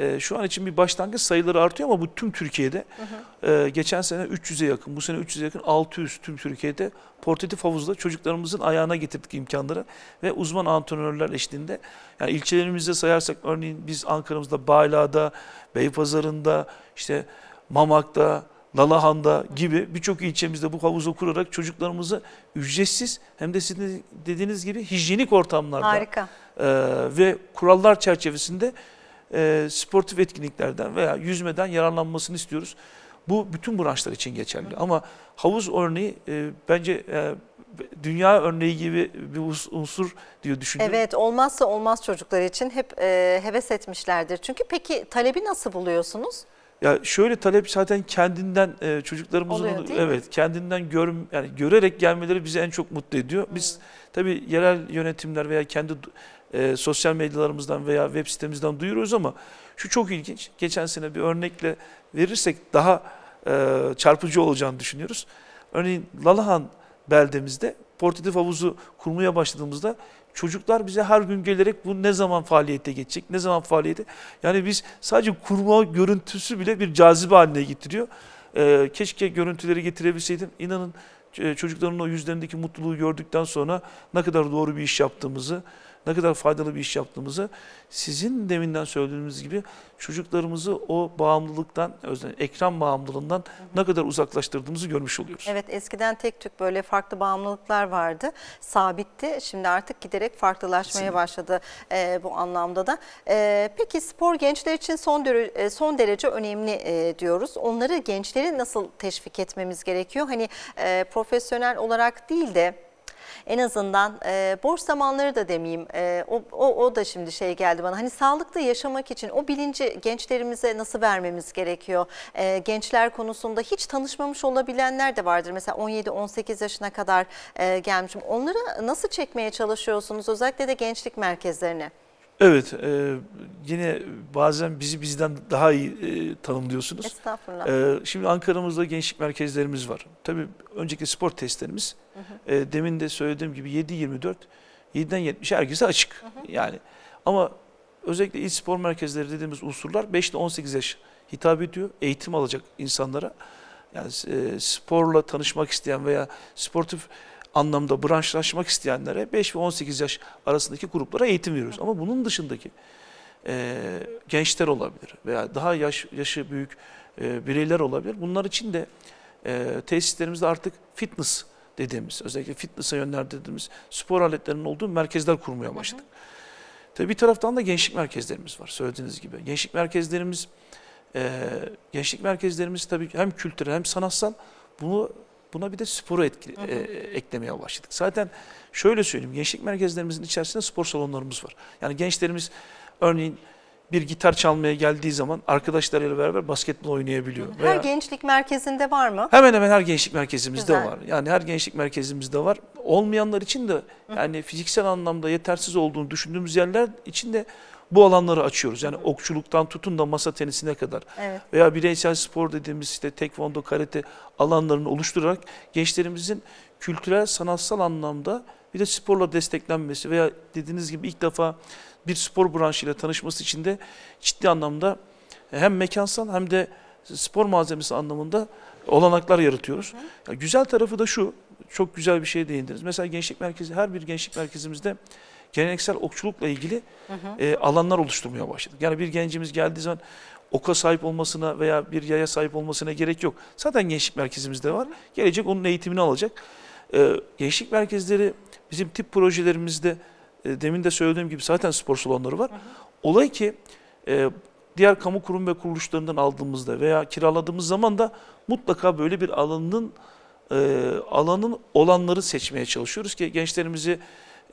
ee, şu an için bir başlangıç sayıları artıyor ama bu tüm Türkiye'de. Hı hı. E, geçen sene 300'e yakın, bu sene 300'e yakın 600 tüm Türkiye'de portatif havuzda çocuklarımızın ayağına getirdik imkanları ve uzman antrenörler eşliğinde. Yani ilçelerimizde sayarsak örneğin biz Ankara'mızda Bayla'da, Beypazarı'nda, işte Mamak'ta, Lalahan'da gibi birçok ilçemizde bu havuzu kurarak çocuklarımızı ücretsiz hem de sizin dediğiniz gibi hijyenik ortamlarda Harika. E, ve kurallar çerçevesinde e, sportif etkinliklerden veya yüzmeden yararlanmasını istiyoruz. Bu bütün branşlar için geçerli. Ama havuz örneği e, bence e, dünya örneği gibi bir unsur diyor düşünüyorum. Evet olmazsa olmaz çocuklar için hep e, heves etmişlerdir. Çünkü peki talebi nasıl buluyorsunuz? Ya şöyle talep zaten kendinden e, çocuklarımızın Oluyor, onu, evet mi? kendinden gör yani görerek gelmeleri bizi en çok mutlu ediyor. Biz hmm. tabii yerel yönetimler veya kendi e, sosyal medyalarımızdan veya web sitemizden duyuruyoruz ama şu çok ilginç. Geçen sene bir örnekle verirsek daha e, çarpıcı olacağını düşünüyoruz. Örneğin Lalahan beldemizde portatif havuzu kurmaya başladığımızda çocuklar bize her gün gelerek bu ne zaman faaliyete geçecek, ne zaman faaliyete. Yani biz sadece kurma görüntüsü bile bir cazibe haline getiriyor. E, keşke görüntüleri getirebilseydim. İnanın e, çocukların o yüzlerindeki mutluluğu gördükten sonra ne kadar doğru bir iş yaptığımızı, ne kadar faydalı bir iş yaptığımızı sizin deminden söylediğimiz gibi çocuklarımızı o bağımlılıktan, ekran bağımlılığından ne kadar uzaklaştırdığımızı görmüş oluyoruz. Evet eskiden tek tük böyle farklı bağımlılıklar vardı. Sabitti. Şimdi artık giderek farklılaşmaya başladı e, bu anlamda da. E, peki spor gençler için son, derece, son derece önemli e, diyoruz. Onları gençleri nasıl teşvik etmemiz gerekiyor? Hani e, profesyonel olarak değil de en azından e, boş zamanları da demeyeyim e, o, o, o da şimdi şey geldi bana hani sağlıklı yaşamak için o bilinci gençlerimize nasıl vermemiz gerekiyor? E, gençler konusunda hiç tanışmamış olabilenler de vardır mesela 17-18 yaşına kadar e, gelmişim onları nasıl çekmeye çalışıyorsunuz özellikle de gençlik merkezlerine? Evet, e, yine bazen bizi bizden daha iyi e, tanımlıyorsunuz. Estağfurullah. E, şimdi Ankara'mızda gençlik merkezlerimiz var. Tabii önceki spor testlerimiz hı hı. E, demin de söylediğim gibi 7-24, 7'den 70'e herkese açık. Hı hı. Yani ama özellikle il spor merkezleri dediğimiz unsurlar 5 ile 18 yaş hitap ediyor. Eğitim alacak insanlara. Yani e, sporla tanışmak isteyen veya sportif anlamda branşlaşmak isteyenlere 5 ve 18 yaş arasındaki gruplara eğitim veriyoruz. Ama bunun dışındaki e, gençler olabilir veya daha yaş yaşı büyük e, bireyler olabilir. Bunlar için de e, tesislerimizde artık fitness dediğimiz, özellikle fitness'a yönlendirdiğimiz spor aletlerinin olduğu merkezler kurmaya başladık. tabi bir taraftan da gençlik merkezlerimiz var söylediğiniz gibi. Gençlik merkezlerimiz e, gençlik merkezlerimiz tabii hem kültürel hem sanatsal bunu Buna bir de sporu etki, hı hı. E, eklemeye başladık. Zaten şöyle söyleyeyim, gençlik merkezlerimizin içerisinde spor salonlarımız var. Yani gençlerimiz örneğin bir gitar çalmaya geldiği zaman arkadaşlarıyla beraber basketbol oynayabiliyor. Her Veya, gençlik merkezinde var mı? Hemen hemen her gençlik merkezimizde Güzel. var. Yani her gençlik merkezimizde var. Olmayanlar için de yani fiziksel anlamda yetersiz olduğunu düşündüğümüz yerler için de bu alanları açıyoruz. Yani okçuluktan tutun da masa tenisine kadar evet. veya bireysel spor dediğimiz işte tekvondo, karate alanlarını oluşturarak gençlerimizin kültürel, sanatsal anlamda bir de sporla desteklenmesi veya dediğiniz gibi ilk defa bir spor branşıyla tanışması için de ciddi anlamda hem mekansal hem de spor malzemesi anlamında olanaklar yaratıyoruz. Hı. Ya güzel tarafı da şu, çok güzel bir şey değindiniz. Mesela gençlik merkezi, her bir gençlik merkezimizde geleneksel okçulukla ilgili hı hı. E, alanlar oluşturmaya başladık. Yani bir gencimiz geldiği zaman oka sahip olmasına veya bir yaya sahip olmasına gerek yok. Zaten gençlik merkezimizde var. Gelecek onun eğitimini alacak. E, gençlik merkezleri bizim tip projelerimizde e, demin de söylediğim gibi zaten spor salonları var. Hı hı. Olay ki e, diğer kamu kurum ve kuruluşlarından aldığımızda veya kiraladığımız zaman da mutlaka böyle bir alanın e, alanın olanları seçmeye çalışıyoruz ki gençlerimizi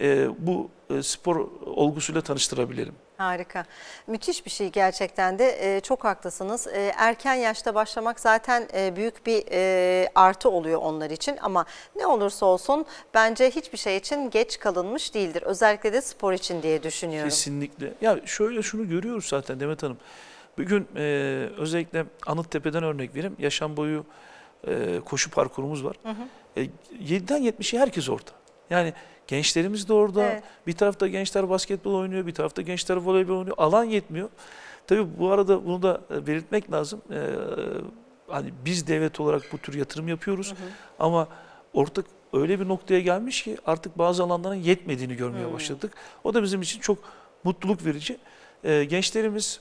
e, bu e, spor olgusuyla tanıştırabilirim. Harika. Müthiş bir şey gerçekten de e, çok haklısınız. E, erken yaşta başlamak zaten e, büyük bir e, artı oluyor onlar için ama ne olursa olsun bence hiçbir şey için geç kalınmış değildir. Özellikle de spor için diye düşünüyorum. Kesinlikle. Ya şöyle şunu görüyoruz zaten Demet Hanım. Bugün e, özellikle Anıttepe'den örnek vereyim. Yaşam boyu e, koşu parkurumuz var. Hı hı. E, 7'den 70'e herkes orada. Yani Gençlerimiz de orada. Evet. Bir tarafta gençler basketbol oynuyor, bir tarafta gençler voleybol oynuyor. Alan yetmiyor. Tabii bu arada bunu da e, belirtmek lazım. Ee, hani biz devlet olarak bu tür yatırım yapıyoruz. Hı hı. Ama ortak öyle bir noktaya gelmiş ki artık bazı alanların yetmediğini görmeye hı. başladık. O da bizim için çok mutluluk verici. Ee, gençlerimiz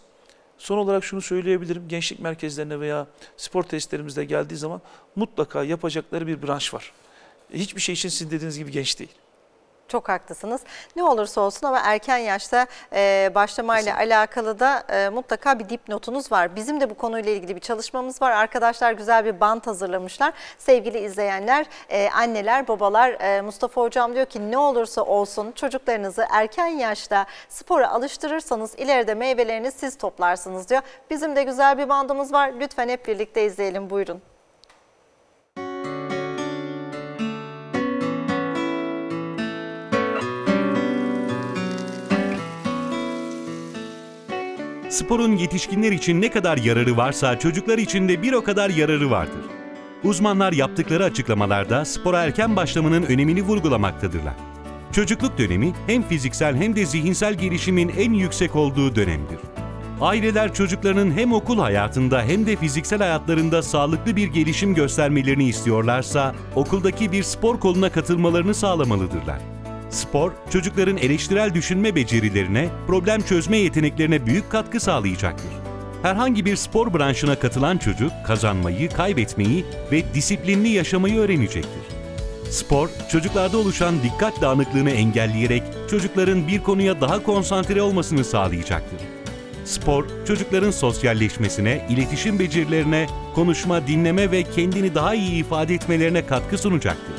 son olarak şunu söyleyebilirim. Gençlik merkezlerine veya spor testlerimizde geldiği zaman mutlaka yapacakları bir branş var. Hiçbir şey için sizin dediğiniz gibi genç değil. Çok haklısınız. Ne olursa olsun ama erken yaşta e, başlamayla Kesinlikle. alakalı da e, mutlaka bir dipnotunuz var. Bizim de bu konuyla ilgili bir çalışmamız var. Arkadaşlar güzel bir bant hazırlamışlar. Sevgili izleyenler, e, anneler, babalar e, Mustafa Hocam diyor ki ne olursa olsun çocuklarınızı erken yaşta spora alıştırırsanız ileride meyvelerini siz toplarsınız diyor. Bizim de güzel bir bandımız var. Lütfen hep birlikte izleyelim. Buyurun. Sporun yetişkinler için ne kadar yararı varsa çocuklar için de bir o kadar yararı vardır. Uzmanlar yaptıkları açıklamalarda spora erken başlamanın önemini vurgulamaktadırlar. Çocukluk dönemi hem fiziksel hem de zihinsel gelişimin en yüksek olduğu dönemdir. Aileler çocuklarının hem okul hayatında hem de fiziksel hayatlarında sağlıklı bir gelişim göstermelerini istiyorlarsa okuldaki bir spor koluna katılmalarını sağlamalıdırlar. Spor, çocukların eleştirel düşünme becerilerine, problem çözme yeteneklerine büyük katkı sağlayacaktır. Herhangi bir spor branşına katılan çocuk kazanmayı, kaybetmeyi ve disiplinli yaşamayı öğrenecektir. Spor, çocuklarda oluşan dikkat dağınıklığını engelleyerek çocukların bir konuya daha konsantre olmasını sağlayacaktır. Spor, çocukların sosyalleşmesine, iletişim becerilerine, konuşma, dinleme ve kendini daha iyi ifade etmelerine katkı sunacaktır.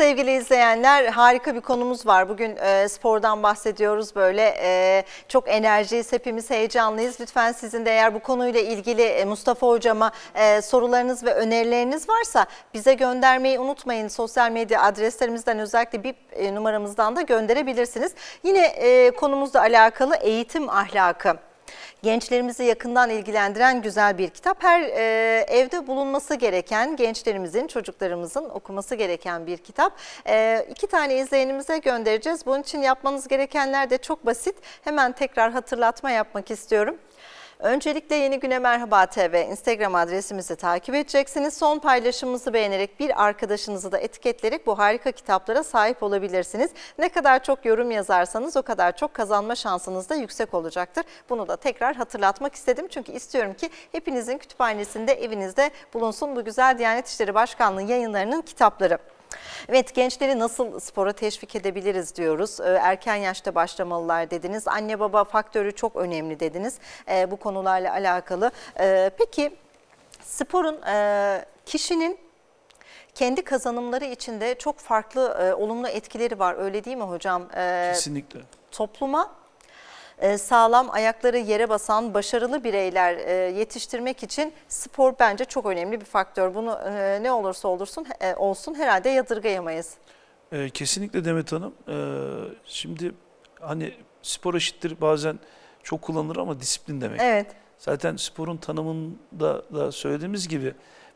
sevgili izleyenler harika bir konumuz var. Bugün e, spordan bahsediyoruz böyle e, çok enerjiyiz hepimiz heyecanlıyız. Lütfen sizin de eğer bu konuyla ilgili e, Mustafa hocama e, sorularınız ve önerileriniz varsa bize göndermeyi unutmayın. Sosyal medya adreslerimizden özellikle bir e, numaramızdan da gönderebilirsiniz. Yine e, konumuzla alakalı eğitim ahlakı gençlerimizi yakından ilgilendiren güzel bir kitap. Her e, evde bulunması gereken, gençlerimizin, çocuklarımızın okuması gereken bir kitap. E, iki tane izleyenimize göndereceğiz. Bunun için yapmanız gerekenler de çok basit. Hemen tekrar hatırlatma yapmak istiyorum. Öncelikle Yeni Güne Merhaba TV Instagram adresimizi takip edeceksiniz. Son paylaşımımızı beğenerek bir arkadaşınızı da etiketleyerek bu harika kitaplara sahip olabilirsiniz. Ne kadar çok yorum yazarsanız o kadar çok kazanma şansınız da yüksek olacaktır. Bunu da tekrar hatırlatmak istedim. Çünkü istiyorum ki hepinizin kütüphanesinde evinizde bulunsun bu güzel Diyanet İşleri Başkanlığı yayınlarının kitapları. Evet gençleri nasıl spora teşvik edebiliriz diyoruz. Ee, erken yaşta başlamalılar dediniz. Anne baba faktörü çok önemli dediniz ee, bu konularla alakalı. Ee, peki sporun e, kişinin kendi kazanımları içinde çok farklı e, olumlu etkileri var öyle değil mi hocam? Kesinlikle. Topluma e, sağlam ayakları yere basan başarılı bireyler e, yetiştirmek için spor bence çok önemli bir faktör. Bunu e, ne olursa olursun olsun herhalde yadırgayamayız. Kesinlikle Demet Hanım. Şimdi hani spor eşittir bazen çok kullanılır ama disiplin demek. Evet. Zaten sporun tanımında da söylediğimiz gibi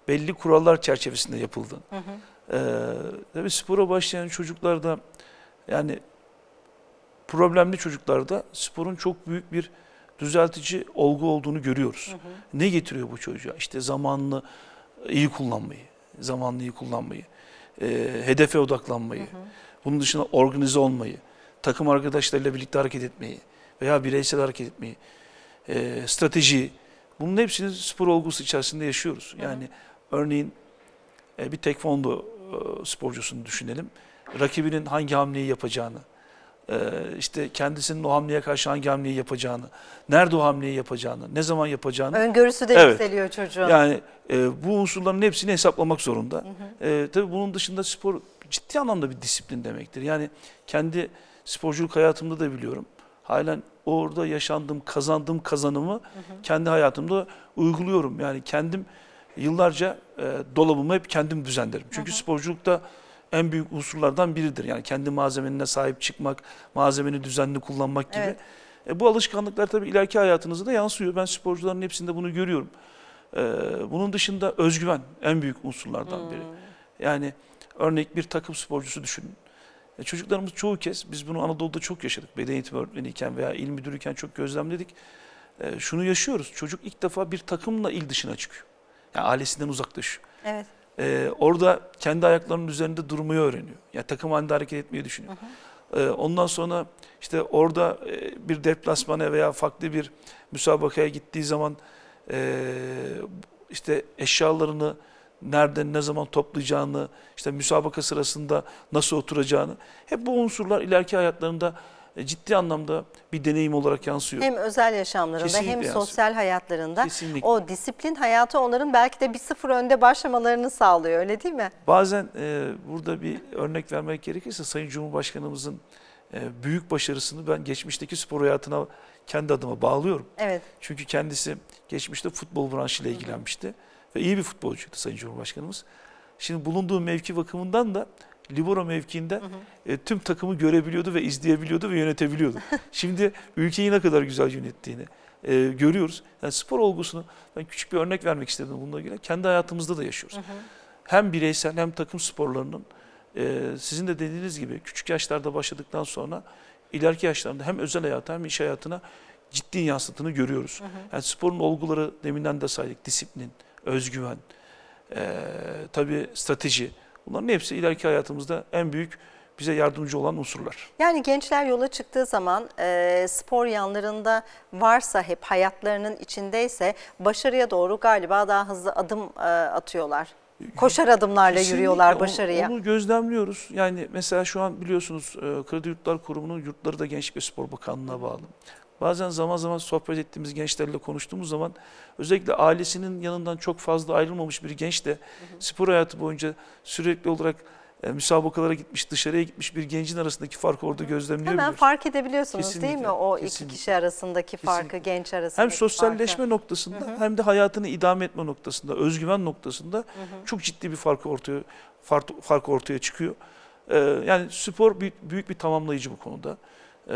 belli kurallar çerçevesinde yapıldı. Hı hı. Ee, tabii spora başlayan çocuklarda yani problemli çocuklarda sporun çok büyük bir düzeltici olgu olduğunu görüyoruz. Hı hı. Ne getiriyor bu çocuğa? İşte zamanını iyi kullanmayı, zamanını iyi kullanmayı, e, hedefe odaklanmayı, hı hı. bunun dışında organize olmayı, takım arkadaşlarıyla birlikte hareket etmeyi veya bireysel hareket etmeyi, e, strateji, bunun hepsini spor olgusu içerisinde yaşıyoruz. Yani hı hı. örneğin e, bir tekvondo e, sporcusunu düşünelim. Rakibinin hangi hamleyi yapacağını, ee, işte kendisinin o hamleye karşı hangi hamleyi yapacağını, nerede o hamleyi yapacağını, ne zaman yapacağını. Öngörüsü de evet. yükseliyor çocuğun. Yani e, bu unsurların hepsini hesaplamak zorunda. Hı hı. E, tabii bunun dışında spor ciddi anlamda bir disiplin demektir. Yani kendi sporculuk hayatımda da biliyorum. Halen orada yaşandığım, kazandığım kazanımı hı hı. kendi hayatımda uyguluyorum. Yani kendim yıllarca e, dolabımı hep kendim düzenlerim. Çünkü hı hı. sporculukta en büyük unsurlardan biridir. Yani kendi malzemenine sahip çıkmak, malzemeni düzenli kullanmak gibi. Evet. E, bu alışkanlıklar tabii ileriki hayatınızda da yansıyor. Ben sporcuların hepsinde bunu görüyorum. E, bunun dışında özgüven en büyük unsurlardan hmm. biri. Yani örnek bir takım sporcusu düşünün. E, çocuklarımız çoğu kez biz bunu Anadolu'da çok yaşadık. Beden eğitimi öğretmeniyken veya il müdürüyken çok gözlemledik. E, şunu yaşıyoruz. Çocuk ilk defa bir takımla il dışına çıkıyor. Yani ailesinden uzaklaşıyor. Evet e, orada kendi ayaklarının üzerinde durmayı öğreniyor. Yani takım halinde hareket etmeyi düşünüyor. Hı hı. E, ondan sonra işte orada e, bir deplasmana veya farklı bir müsabakaya gittiği zaman e, işte eşyalarını nereden ne zaman toplayacağını, işte müsabaka sırasında nasıl oturacağını hep bu unsurlar ileriki hayatlarında e, ciddi anlamda bir deneyim olarak yansıyor. Hem özel yaşamlarında Kesinlikle hem yansıyor. sosyal hayatlarında Kesinlikle. o disiplin hayatı onların belki de bir sıfır önde başlamalarını sağlıyor öyle değil mi? Bazen e, burada bir örnek vermek gerekirse Sayın Cumhurbaşkanımızın e, büyük başarısını ben geçmişteki spor hayatına kendi adıma bağlıyorum. Evet. Çünkü kendisi geçmişte futbol branşıyla ilgilenmişti ve iyi bir futbolcuydu Sayın Cumhurbaşkanımız. Şimdi bulunduğu mevki bakımından da libero mevkiinde E, tüm takımı görebiliyordu ve izleyebiliyordu ve yönetebiliyordu. Şimdi ülkeyi ne kadar güzel yönettiğini e, görüyoruz. Yani spor olgusunu ben küçük bir örnek vermek istedim bununla ilgili. Kendi hayatımızda da yaşıyoruz. Hem bireysel hem takım sporlarının e, sizin de dediğiniz gibi küçük yaşlarda başladıktan sonra ileriki yaşlarında hem özel hayata hem iş hayatına ciddi yansıtını görüyoruz. Yani sporun olguları deminden de saydık. Disiplin, özgüven, e, tabii strateji, Bunların hepsi ileriki hayatımızda en büyük bize yardımcı olan unsurlar. Yani gençler yola çıktığı zaman e, spor yanlarında varsa hep hayatlarının içindeyse başarıya doğru galiba daha hızlı adım e, atıyorlar. Koşar adımlarla Kesinlikle yürüyorlar başarıya. Onu, onu gözlemliyoruz. Yani mesela şu an biliyorsunuz e, Kredi Yurtlar Kurumu'nun yurtları da Gençlik ve Spor Bakanlığı'na bağlı. Bazen zaman zaman sohbet ettiğimiz gençlerle konuştuğumuz zaman özellikle ailesinin yanından çok fazla ayrılmamış bir genç de hı hı. spor hayatı boyunca sürekli olarak e, müsabakalara gitmiş, dışarıya gitmiş bir gencin arasındaki farkı orada gözlemleyebiliyoruz. Hemen fark edebiliyorsunuz kesinlikle, değil mi o kesinlikle. iki kişi arasındaki kesinlikle. farkı, genç arasındaki Hem sosyalleşme farkı. noktasında hı hı. hem de hayatını idame etme noktasında, özgüven noktasında hı hı. çok ciddi bir farkı ortaya, fark, fark ortaya çıkıyor. Ee, yani spor büyük, büyük bir tamamlayıcı bu konuda. Ee,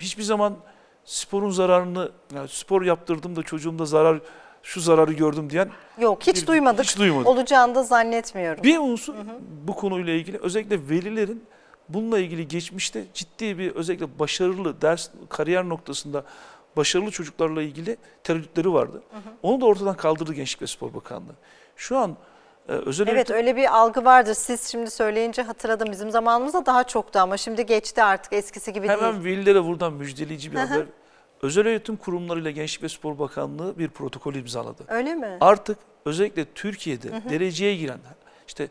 Hiçbir zaman sporun zararını, yani spor yaptırdım da çocuğumda zarar, şu zararı gördüm diyen... Yok hiç bir, duymadık. Hiç duymadık. Olacağını da zannetmiyorum. Bir unsur hı hı. bu konuyla ilgili özellikle velilerin bununla ilgili geçmişte ciddi bir özellikle başarılı ders, kariyer noktasında başarılı çocuklarla ilgili tereddütleri vardı. Hı hı. Onu da ortadan kaldırdı Gençlik ve Spor Bakanlığı. Şu an ee, özel Evet öyle bir algı vardır. Siz şimdi söyleyince hatırladım. Bizim zamanımızda daha çoktu ama şimdi geçti artık eskisi gibi Hemen değil. Hemen Veli'lere buradan müjdeleyici bir haber. Özel öğretim kurumlarıyla Gençlik ve Spor Bakanlığı bir protokol imzaladı. Öyle mi? Artık özellikle Türkiye'de dereceye giren işte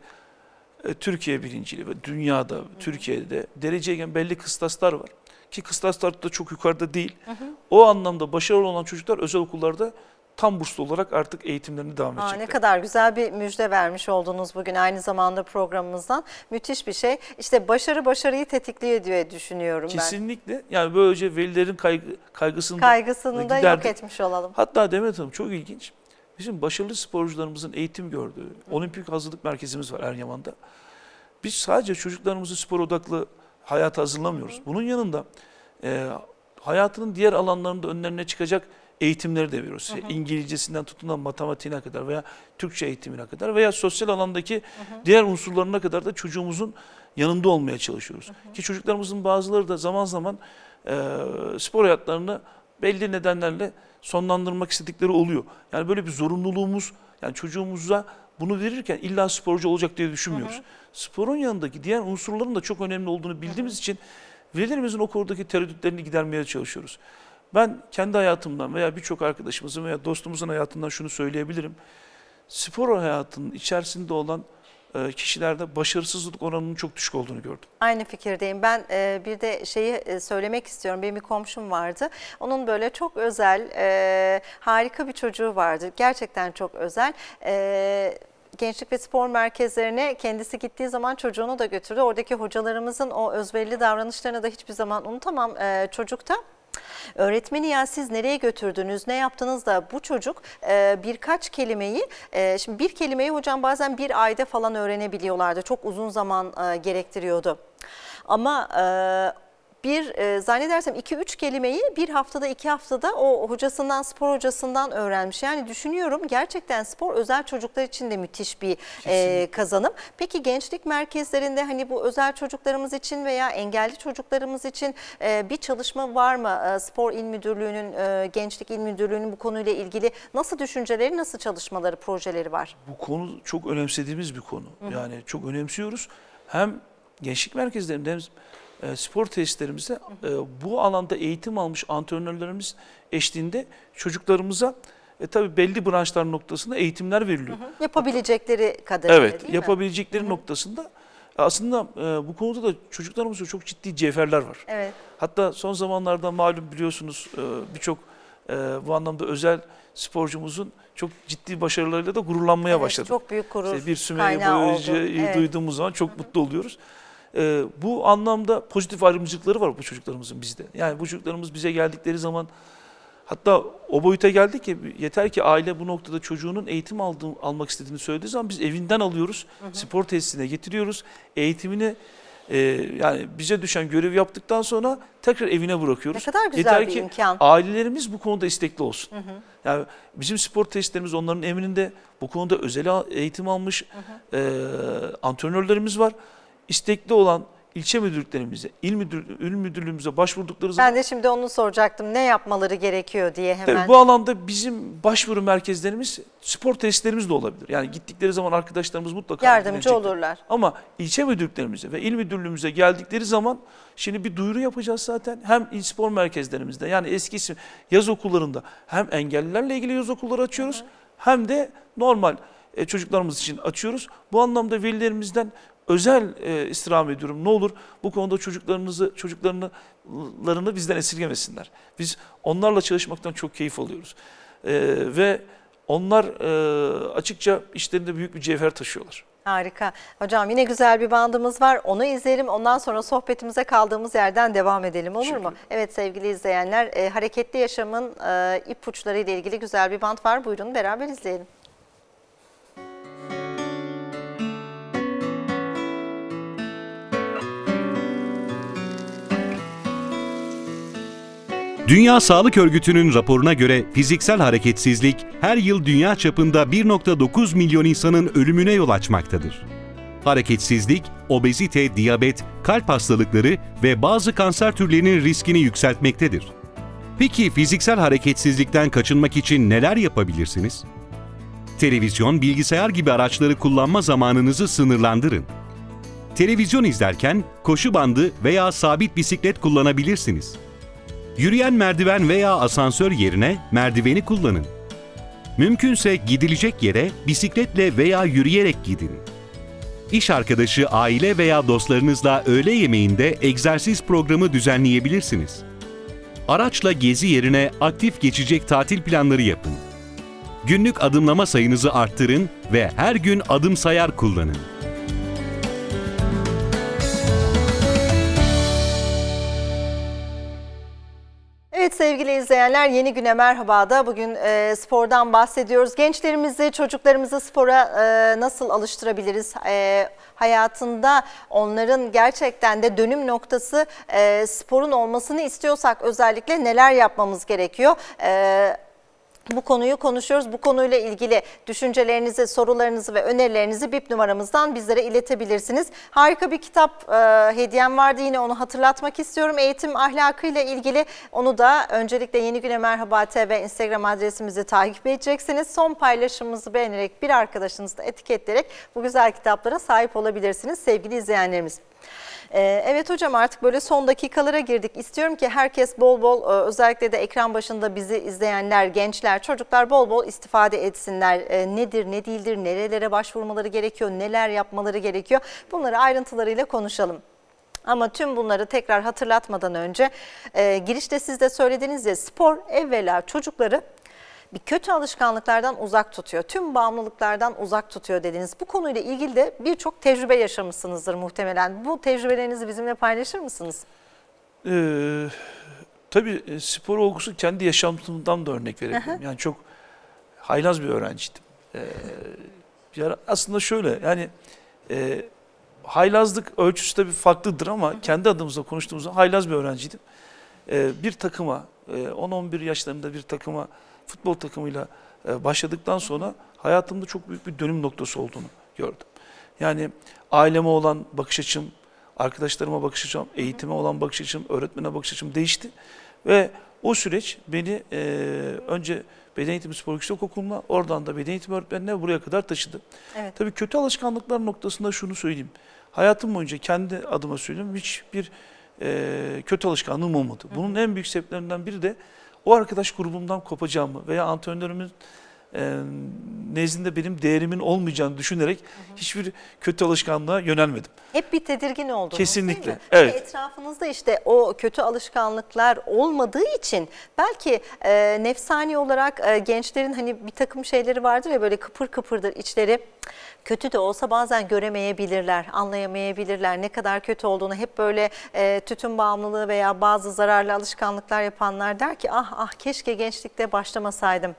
e, Türkiye birinciliği ve dünyada hı hı. Türkiye'de dereceye giren belli kıstaslar var. Ki kıstaslar da çok yukarıda değil. Hı hı. O anlamda başarılı olan çocuklar özel okullarda tam burslu olarak artık eğitimlerini devam edecekler. Aa, ne kadar güzel bir müjde vermiş oldunuz bugün aynı zamanda programımızdan. Müthiş bir şey. İşte başarı başarıyı tetikliyor diye düşünüyorum Kesinlikle. ben. Kesinlikle. Yani böylece velilerin kaygı, kaygısını, kaygısını da, da yok etmiş olalım. Hatta Demet Hanım çok ilginç. Bizim başarılı sporcularımızın eğitim gördüğü Hı. olimpik hazırlık merkezimiz var Eryaman'da. Biz sadece çocuklarımızı spor odaklı hayata hazırlamıyoruz. Hı. Bunun yanında e, hayatının diğer alanlarında önlerine çıkacak eğitimleri de veriyoruz. Hı hı. İngilizcesinden tutun da matematiğine kadar veya Türkçe eğitimine kadar veya sosyal alandaki hı hı. diğer unsurlarına kadar da çocuğumuzun yanında olmaya çalışıyoruz. Hı hı. Ki çocuklarımızın bazıları da zaman zaman e, spor hayatlarını belli nedenlerle sonlandırmak istedikleri oluyor. Yani böyle bir zorunluluğumuz yani çocuğumuza bunu verirken illa sporcu olacak diye düşünmüyoruz. Hı hı. Sporun yanındaki diğer unsurların da çok önemli olduğunu bildiğimiz hı hı. için velilerimizin o konudaki tereddütlerini gidermeye çalışıyoruz. Ben kendi hayatımdan veya birçok arkadaşımızın veya dostumuzun hayatından şunu söyleyebilirim. Spor hayatının içerisinde olan e, kişilerde başarısızlık oranının çok düşük olduğunu gördüm. Aynı fikirdeyim. Ben e, bir de şeyi e, söylemek istiyorum. Benim bir komşum vardı. Onun böyle çok özel, harika bir çocuğu vardı. Gerçekten çok özel. Gençlik ve spor merkezlerine kendisi gittiği zaman çocuğunu da götürdü. Oradaki hocalarımızın o özverili davranışlarını da hiçbir zaman unutamam çocukta. Öğretmeni ya siz nereye götürdünüz, ne yaptınız da bu çocuk e, birkaç kelimeyi, e, şimdi bir kelimeyi hocam bazen bir ayda falan öğrenebiliyorlardı. Çok uzun zaman e, gerektiriyordu. Ama e, bir e, zannedersem 2-3 kelimeyi bir haftada iki haftada o hocasından spor hocasından öğrenmiş. Yani düşünüyorum gerçekten spor özel çocuklar için de müthiş bir e, kazanım. Peki gençlik merkezlerinde hani bu özel çocuklarımız için veya engelli çocuklarımız için e, bir çalışma var mı? E, spor İl Müdürlüğü'nün, e, Gençlik İl Müdürlüğü'nün bu konuyla ilgili nasıl düşünceleri, nasıl çalışmaları, projeleri var? Bu konu çok önemsediğimiz bir konu. Hı -hı. Yani çok önemsiyoruz. Hem gençlik merkezlerinde hem e, spor tesislerimizde e, bu alanda eğitim almış antrenörlerimiz eşliğinde çocuklarımıza e, tabii belli branşlar noktasında eğitimler veriliyor. Hı hı. Yapabilecekleri kadar. evet, değil yapabilecekleri hı noktasında aslında e, bu konuda da çocuklarımızda çok ciddi cevherler var. Evet. Hatta son zamanlarda malum biliyorsunuz birçok bu anlamda özel sporcumuzun çok ciddi başarılarıyla da gururlanmaya evet, başladık. Çok büyük gurur işte bir Sümeyye Boyacı'yı evet. duyduğumuz zaman çok Hı -hı. mutlu oluyoruz e, bu anlamda pozitif ayrımcılıkları var bu çocuklarımızın bizde. Yani bu çocuklarımız bize geldikleri zaman hatta o boyuta geldi ki yeter ki aile bu noktada çocuğunun eğitim aldığı, almak istediğini söylediği zaman biz evinden alıyoruz, hı hı. spor tesisine getiriyoruz, eğitimini e, yani bize düşen görev yaptıktan sonra tekrar evine bırakıyoruz. Ne kadar güzel Yeter bir ki imkan. ailelerimiz bu konuda istekli olsun. Hı hı. Yani bizim spor testlerimiz onların emrinde bu konuda özel eğitim almış hı hı. E, antrenörlerimiz var istekli olan ilçe müdürlüklerimize, il, müdür, il müdürlüğümüze başvurdukları zaman... Ben de şimdi onu soracaktım. Ne yapmaları gerekiyor diye hemen. Tabii bu alanda bizim başvuru merkezlerimiz spor tesislerimiz de olabilir. Yani gittikleri zaman arkadaşlarımız mutlaka... Yardımcı olurlar. Ama ilçe müdürlüklerimize ve il müdürlüğümüze geldikleri zaman şimdi bir duyuru yapacağız zaten. Hem il spor merkezlerimizde yani eski isim yaz okullarında hem engellilerle ilgili yaz okulları açıyoruz hı hem de normal e, çocuklarımız için açıyoruz. Bu anlamda velilerimizden özel e, istirham ediyorum. Ne olur bu konuda çocuklarınızı, çocuklarını bizden esirgemesinler. Biz onlarla çalışmaktan çok keyif alıyoruz. E, ve onlar e, açıkça işlerinde büyük bir cevher taşıyorlar. Harika. Hocam yine güzel bir bandımız var. Onu izleyelim. Ondan sonra sohbetimize kaldığımız yerden devam edelim olur Çünkü... mu? Evet sevgili izleyenler, e, hareketli yaşamın e, ipuçları ile ilgili güzel bir band var. Buyurun beraber izleyelim. Dünya Sağlık Örgütü'nün raporuna göre fiziksel hareketsizlik her yıl dünya çapında 1.9 milyon insanın ölümüne yol açmaktadır. Hareketsizlik, obezite, diyabet, kalp hastalıkları ve bazı kanser türlerinin riskini yükseltmektedir. Peki fiziksel hareketsizlikten kaçınmak için neler yapabilirsiniz? Televizyon, bilgisayar gibi araçları kullanma zamanınızı sınırlandırın. Televizyon izlerken koşu bandı veya sabit bisiklet kullanabilirsiniz. Yürüyen merdiven veya asansör yerine merdiveni kullanın. Mümkünse gidilecek yere bisikletle veya yürüyerek gidin. İş arkadaşı, aile veya dostlarınızla öğle yemeğinde egzersiz programı düzenleyebilirsiniz. Araçla gezi yerine aktif geçecek tatil planları yapın. Günlük adımlama sayınızı arttırın ve her gün adım sayar kullanın. Evet sevgili izleyenler yeni güne merhaba da bugün e, spordan bahsediyoruz. Gençlerimizi, çocuklarımızı spora e, nasıl alıştırabiliriz? E, hayatında onların gerçekten de dönüm noktası e, sporun olmasını istiyorsak özellikle neler yapmamız gerekiyor? E, bu konuyu konuşuyoruz. Bu konuyla ilgili düşüncelerinizi, sorularınızı ve önerilerinizi BIP numaramızdan bizlere iletebilirsiniz. Harika bir kitap e, hediyem vardı yine onu hatırlatmak istiyorum. Eğitim ahlakıyla ilgili onu da öncelikle Yeni Güne Merhaba TV Instagram adresimizi takip edeceksiniz. Son paylaşımımızı beğenerek bir arkadaşınızı da etiketleyerek bu güzel kitaplara sahip olabilirsiniz sevgili izleyenlerimiz. Ee, evet hocam artık böyle son dakikalara girdik. İstiyorum ki herkes bol bol e, özellikle de ekran başında bizi izleyenler, gençler, çocuklar bol bol istifade etsinler. Ee, nedir, ne değildir, nerelere başvurmaları gerekiyor, neler yapmaları gerekiyor bunları ayrıntılarıyla konuşalım. Ama tüm bunları tekrar hatırlatmadan önce e, girişte siz de söylediniz ya spor evvela çocukları bir kötü alışkanlıklardan uzak tutuyor. Tüm bağımlılıklardan uzak tutuyor dediniz. Bu konuyla ilgili de birçok tecrübe yaşamışsınızdır muhtemelen. Bu tecrübelerinizi bizimle paylaşır mısınız? Ee, tabii e, spor olgusu kendi yaşantımdan da örnek verebilirim. yani çok haylaz bir öğrenciydim. Ee, aslında şöyle yani e, haylazlık ölçüsü tabii farklıdır ama kendi adımıza konuştuğumuzda haylaz bir öğrenciydim. Ee, bir takıma 10-11 e, yaşlarında bir takıma futbol takımıyla e, başladıktan sonra hayatımda çok büyük bir dönüm noktası olduğunu gördüm. Yani aileme olan bakış açım, arkadaşlarıma bakış açım, eğitime olan bakış açım, öğretmene bakış açım değişti. Ve o süreç beni e, önce Beden Eğitimi Spor Yüksek Okulu'na, oradan da Beden Eğitimi Öğretmenine buraya kadar taşıdı. Evet. Tabii kötü alışkanlıklar noktasında şunu söyleyeyim. Hayatım boyunca kendi adıma söyleyeyim hiçbir e, kötü alışkanlığım olmadı. Bunun en büyük sebeplerinden biri de o arkadaş grubumdan kopacağımı veya antrenörümün e, nezdinde benim değerimin olmayacağını düşünerek hı hı. hiçbir kötü alışkanlığa yönelmedim. Hep bir tedirgin oldunuz Kesinlikle. değil mi? Evet. Ve etrafınızda işte o kötü alışkanlıklar olmadığı için belki e, nefsani olarak e, gençlerin hani bir takım şeyleri vardır ya böyle kıpır kıpırdır içleri kötü de olsa bazen göremeyebilirler, anlayamayabilirler ne kadar kötü olduğunu. Hep böyle e, tütün bağımlılığı veya bazı zararlı alışkanlıklar yapanlar der ki ah ah keşke gençlikte başlamasaydım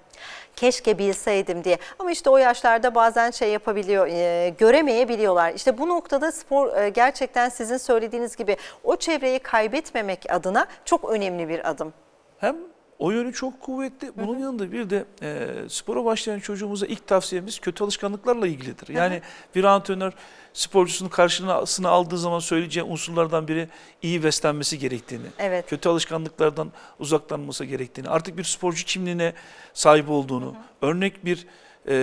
keşke bilseydim diye. Ama işte o yaşlarda bazen şey yapabiliyor, e, göremeyebiliyorlar. İşte bu noktada spor e, gerçekten sizin söylediğiniz gibi o çevreyi kaybetmemek adına çok önemli bir adım. Hem o yönü çok kuvvetli. Bunun Hı -hı. yanında bir de e, spora başlayan çocuğumuza ilk tavsiyemiz kötü alışkanlıklarla ilgilidir. Yani Hı -hı. bir antrenör sporcusunun karşısına aldığı zaman söyleyeceği unsurlardan biri iyi beslenmesi gerektiğini, evet. kötü alışkanlıklardan uzaklanması gerektiğini, artık bir sporcu kimliğine sahip olduğunu, Hı -hı. örnek bir e,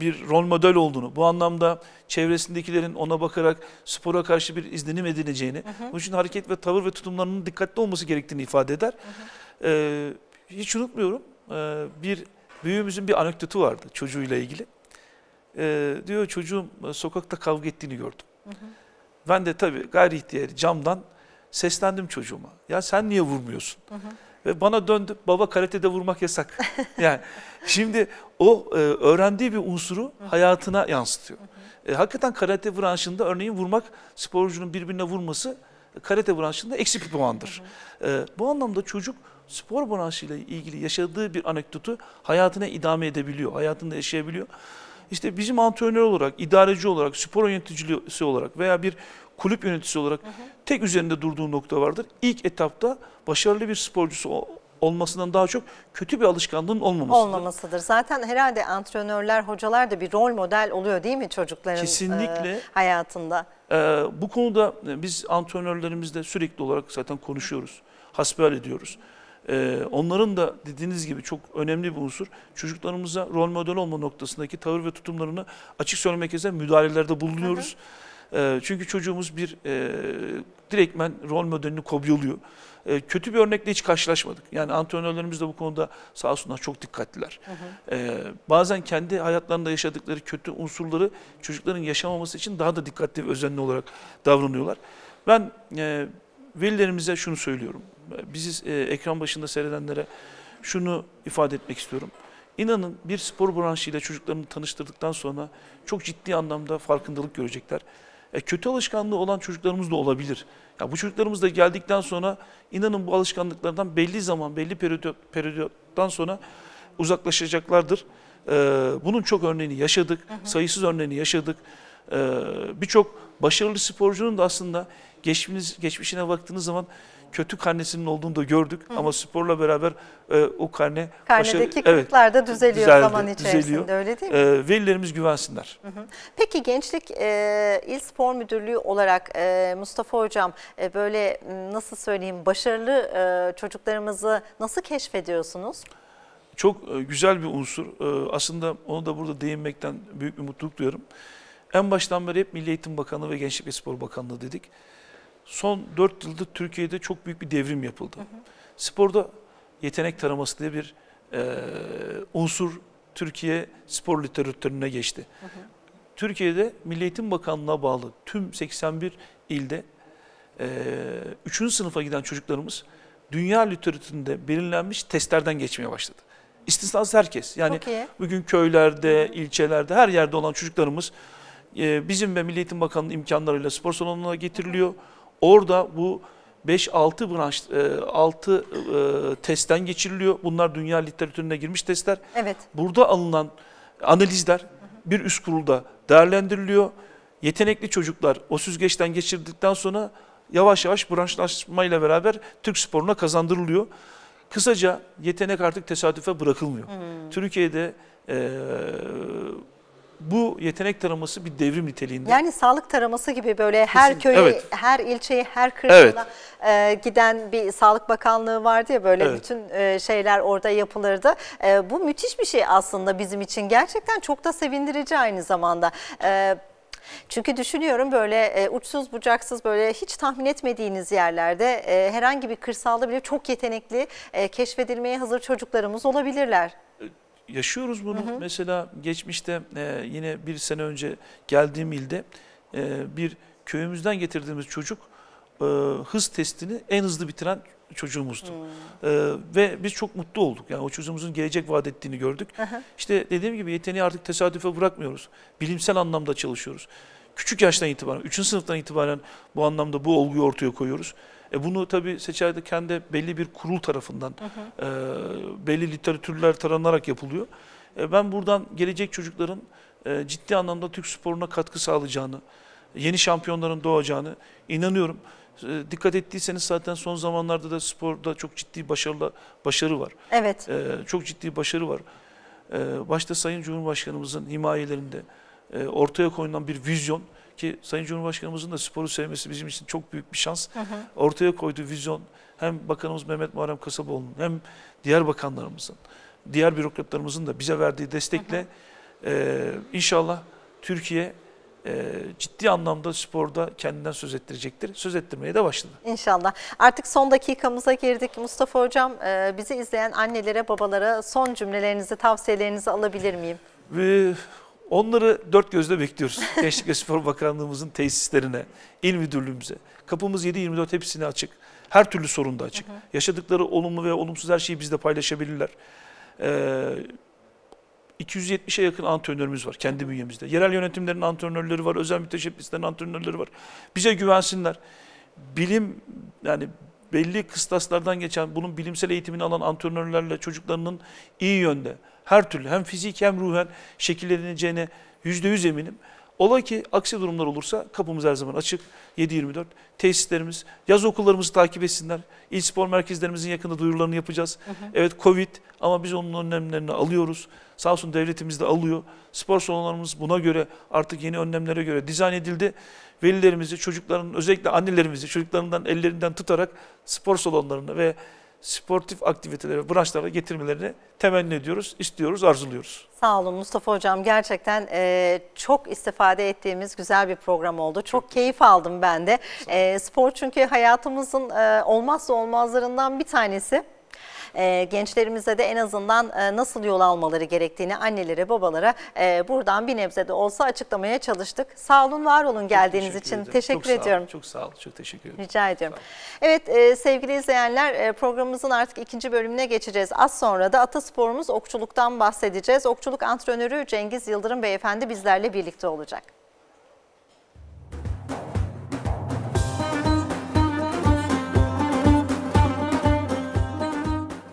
bir rol model olduğunu, bu anlamda çevresindekilerin ona bakarak spora karşı bir izlenim edineceğini, hı hı. bunun için hareket ve tavır ve tutumlarının dikkatli olması gerektiğini ifade eder. Hı hı. E, hiç unutmuyorum, e, bir büyüğümüzün bir anekdotu vardı çocuğuyla ilgili. E, diyor çocuğum e, sokakta kavga ettiğini gördüm. Hı hı. Ben de tabii gayri ihtiyari camdan seslendim çocuğuma. Ya sen niye vurmuyorsun? Hı hı ve bana döndü baba karatede vurmak yasak. Yani şimdi o e, öğrendiği bir unsuru hayatına yansıtıyor. E, hakikaten karate branşında örneğin vurmak sporcunun birbirine vurması e, karate branşında eksi bir puandır. E, bu anlamda çocuk spor branşıyla ilgili yaşadığı bir anekdotu hayatına idame edebiliyor, hayatında yaşayabiliyor. İşte bizim antrenör olarak, idareci olarak, spor yöneticisi olarak veya bir kulüp yöneticisi olarak hı hı. tek üzerinde durduğu nokta vardır. İlk etapta başarılı bir sporcusu olmasından daha çok kötü bir alışkanlığın olmamasıdır. Olmamasıdır. Zaten herhalde antrenörler, hocalar da bir rol model oluyor değil mi çocukların Kesinlikle, e, hayatında? E, bu konuda biz antrenörlerimizle sürekli olarak zaten konuşuyoruz. Hasbihal ediyoruz. onların da dediğiniz gibi çok önemli bir unsur. Çocuklarımıza rol model olma noktasındaki tavır ve tutumlarını açık söylemek üzere müdahalelerde bulunuyoruz. Hı hı. Ee, çünkü çocuğumuz bir e, direktmen rol modelini kopyalıyor. E, kötü bir örnekle hiç karşılaşmadık. Yani antrenörlerimiz de bu konuda sağ olsunlar çok dikkatliler. Hı hı. E, bazen kendi hayatlarında yaşadıkları kötü unsurları çocukların yaşamaması için daha da dikkatli ve özenli olarak davranıyorlar. Ben e, velilerimize şunu söylüyorum. Bizi e, ekran başında seyredenlere şunu ifade etmek istiyorum. İnanın bir spor branşıyla çocuklarını tanıştırdıktan sonra çok ciddi anlamda farkındalık görecekler. E, kötü alışkanlığı olan çocuklarımız da olabilir. Ya bu çocuklarımız da geldikten sonra inanın bu alışkanlıklardan belli zaman, belli periyot, periyottan sonra uzaklaşacaklardır. E, bunun çok örneğini yaşadık, hı hı. sayısız örneğini yaşadık. E, Birçok başarılı sporcunun da aslında geçmiş, geçmişine baktığınız zaman kötü karnesinin olduğunu da gördük Hı. ama sporla beraber e, o karne karnedeki başa, kırıklar da düzeliyor zaman içerisinde düzeliyor. öyle değil mi? E, velilerimiz güvensinler. Hı hı. Peki Gençlik e, İl Spor Müdürlüğü olarak e, Mustafa Hocam e, böyle nasıl söyleyeyim başarılı e, çocuklarımızı nasıl keşfediyorsunuz? Çok e, güzel bir unsur. E, aslında onu da burada değinmekten büyük bir mutluluk duyuyorum. En baştan beri hep Milli Eğitim Bakanlığı ve Gençlik ve Spor Bakanlığı dedik son 4 yılda Türkiye'de çok büyük bir devrim yapıldı. Hı hı. Sporda yetenek taraması diye bir e, unsur Türkiye spor literatürüne geçti. Hı hı. Türkiye'de Milli Eğitim Bakanlığı'na bağlı tüm 81 ilde e, 3. sınıfa giden çocuklarımız dünya literatüründe belirlenmiş testlerden geçmeye başladı. İstisnasız herkes. Yani bugün köylerde, ilçelerde, her yerde olan çocuklarımız e, bizim ve Milli Eğitim Bakanlığı imkanlarıyla spor salonuna getiriliyor. Hı hı. Orada bu 5-6 branş, 6 e, e, testten geçiriliyor. Bunlar dünya literatürüne girmiş testler. Evet. Burada alınan analizler bir üst kurulda değerlendiriliyor. Yetenekli çocuklar o süzgeçten geçirdikten sonra yavaş yavaş branşlaşmayla beraber Türk sporuna kazandırılıyor. Kısaca yetenek artık tesadüfe bırakılmıyor. Hmm. Türkiye'de e, bu yetenek taraması bir devrim niteliğinde. Yani sağlık taraması gibi böyle her Kesinlikle. köye, evet. her ilçeyi, her kırsala evet. e, giden bir Sağlık Bakanlığı vardı ya böyle evet. bütün e, şeyler orada yapılırdı. E, bu müthiş bir şey aslında bizim için. Gerçekten çok da sevindirici aynı zamanda. E, çünkü düşünüyorum böyle e, uçsuz bucaksız böyle hiç tahmin etmediğiniz yerlerde e, herhangi bir kırsalda bile çok yetenekli e, keşfedilmeye hazır çocuklarımız olabilirler. E, yaşıyoruz bunu. Hı hı. Mesela geçmişte e, yine bir sene önce geldiğim ilde e, bir köyümüzden getirdiğimiz çocuk e, hız testini en hızlı bitiren çocuğumuzdu. Hmm. E, ve biz çok mutlu olduk. Yani o çocuğumuzun gelecek vaat ettiğini gördük. Aha. İşte dediğim gibi yeteneği artık tesadüfe bırakmıyoruz. Bilimsel anlamda çalışıyoruz. Küçük yaştan itibaren, 3. sınıftan itibaren bu anlamda bu olguyu ortaya koyuyoruz. E bunu tabi seçerken kendi belli bir kurul tarafından hı hı. E, belli literatürler taranarak yapılıyor. E, ben buradan gelecek çocukların e, ciddi anlamda Türk sporuna katkı sağlayacağını, yeni şampiyonların doğacağını inanıyorum. E, dikkat ettiyseniz zaten son zamanlarda da sporda çok ciddi başarılı başarı var. Evet. E, çok ciddi başarı var. E, başta Sayın Cumhurbaşkanımızın himayelerinde e, ortaya konulan bir vizyon, ki Sayın Cumhurbaşkanımızın da sporu sevmesi bizim için çok büyük bir şans. Hı hı. Ortaya koyduğu vizyon hem Bakanımız Mehmet Muharrem Kasaboğlu'nun hem diğer bakanlarımızın, diğer bürokratlarımızın da bize verdiği destekle hı hı. E, inşallah Türkiye e, ciddi anlamda sporda kendinden söz ettirecektir. Söz ettirmeye de başladı. İnşallah. Artık son dakikamıza girdik. Mustafa Hocam e, bizi izleyen annelere, babalara son cümlelerinizi, tavsiyelerinizi alabilir miyim? Ve Onları dört gözle bekliyoruz. Gençlik ve Spor Bakanlığımızın tesislerine, il müdürlüğümüze. Kapımız 7-24 hepsine açık. Her türlü sorun da açık. Hı hı. Yaşadıkları olumlu veya olumsuz her şeyi bizle paylaşabilirler. Ee, 270'e yakın antrenörümüz var kendi bünyemizde. Yerel yönetimlerin antrenörleri var, özel müteşebbislerin antrenörleri var. Bize güvensinler. Bilim yani belli kıstaslardan geçen bunun bilimsel eğitimini alan antrenörlerle çocuklarının iyi yönde her türlü hem fizik hem ruhen şekilleneceğine yüzde yüz eminim. Ola ki aksi durumlar olursa kapımız her zaman açık. 7-24 tesislerimiz, yaz okullarımızı takip etsinler. İl spor merkezlerimizin yakında duyurularını yapacağız. Hı hı. Evet Covid ama biz onun önlemlerini alıyoruz. Sağ olsun devletimiz de alıyor. Spor salonlarımız buna göre artık yeni önlemlere göre dizayn edildi. Velilerimizi, çocukların özellikle annelerimizi çocuklarından ellerinden tutarak spor salonlarına ve sportif aktivitelere, branşlara getirmelerini temenni ediyoruz, istiyoruz, arzuluyoruz. Sağ olun Mustafa Hocam. Gerçekten e, çok istifade ettiğimiz güzel bir program oldu. Çok keyif aldım ben de. E, spor çünkü hayatımızın e, olmazsa olmazlarından bir tanesi e, gençlerimize de en azından e, nasıl yol almaları gerektiğini annelere babalara e, buradan bir nebze de olsa açıklamaya çalıştık. Sağ olun var olun geldiğiniz teşekkür için ederim. teşekkür çok ediyorum. Sağ ol, çok sağ olun. çok teşekkür ederim. Rica ediyorum. Evet e, sevgili izleyenler e, programımızın artık ikinci bölümüne geçeceğiz. Az sonra da Atasporumuz okçuluktan bahsedeceğiz. Okçuluk antrenörü Cengiz Yıldırım beyefendi bizlerle birlikte olacak.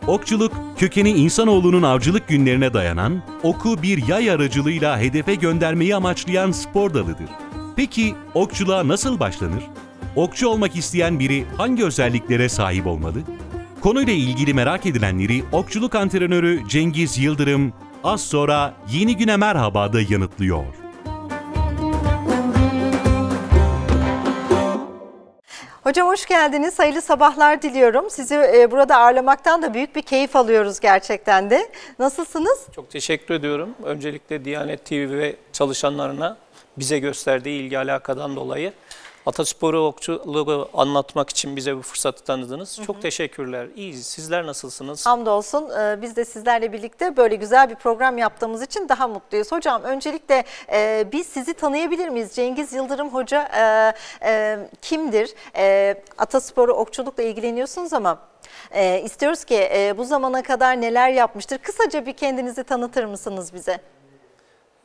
Okçuluk, kökeni insanoğlunun avcılık günlerine dayanan, oku bir yay aracılığıyla hedefe göndermeyi amaçlayan spor dalıdır. Peki okçuluğa nasıl başlanır? Okçu olmak isteyen biri hangi özelliklere sahip olmalı? Konuyla ilgili merak edilenleri okçuluk antrenörü Cengiz Yıldırım az sonra Yeni Güne Merhaba'da yanıtlıyor. Hocam hoş geldiniz. Hayırlı sabahlar diliyorum. Sizi e, burada ağırlamaktan da büyük bir keyif alıyoruz gerçekten de. Nasılsınız? Çok teşekkür ediyorum. Öncelikle Diyanet TV ve çalışanlarına bize gösterdiği ilgi alakadan dolayı Ataspor'u okçuluğu anlatmak için bize bu fırsatı tanıdınız. Hı hı. Çok teşekkürler. İyiyiz. Sizler nasılsınız? Hamdolsun. Ee, biz de sizlerle birlikte böyle güzel bir program yaptığımız için daha mutluyuz. Hocam öncelikle e, biz sizi tanıyabilir miyiz? Cengiz Yıldırım Hoca e, e, kimdir? E, Ataspor'u okçulukla ilgileniyorsunuz ama e, istiyoruz ki e, bu zamana kadar neler yapmıştır? Kısaca bir kendinizi tanıtır mısınız bize?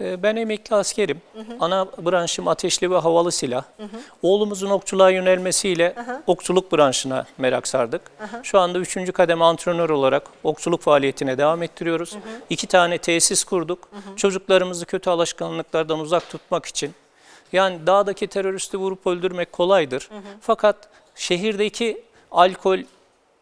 Ee, ben emekli askerim. Hı hı. Ana branşım ateşli ve havalı silah. Hı hı. Oğlumuzun okçuluğa yönelmesiyle hı hı. okçuluk branşına merak sardık. Hı hı. Şu anda üçüncü kademe antrenör olarak okçuluk faaliyetine devam ettiriyoruz. Hı hı. İki tane tesis kurduk. Hı hı. Çocuklarımızı kötü alışkanlıklardan uzak tutmak için. Yani dağdaki teröristi vurup öldürmek kolaydır. Hı hı. Fakat şehirdeki alkol,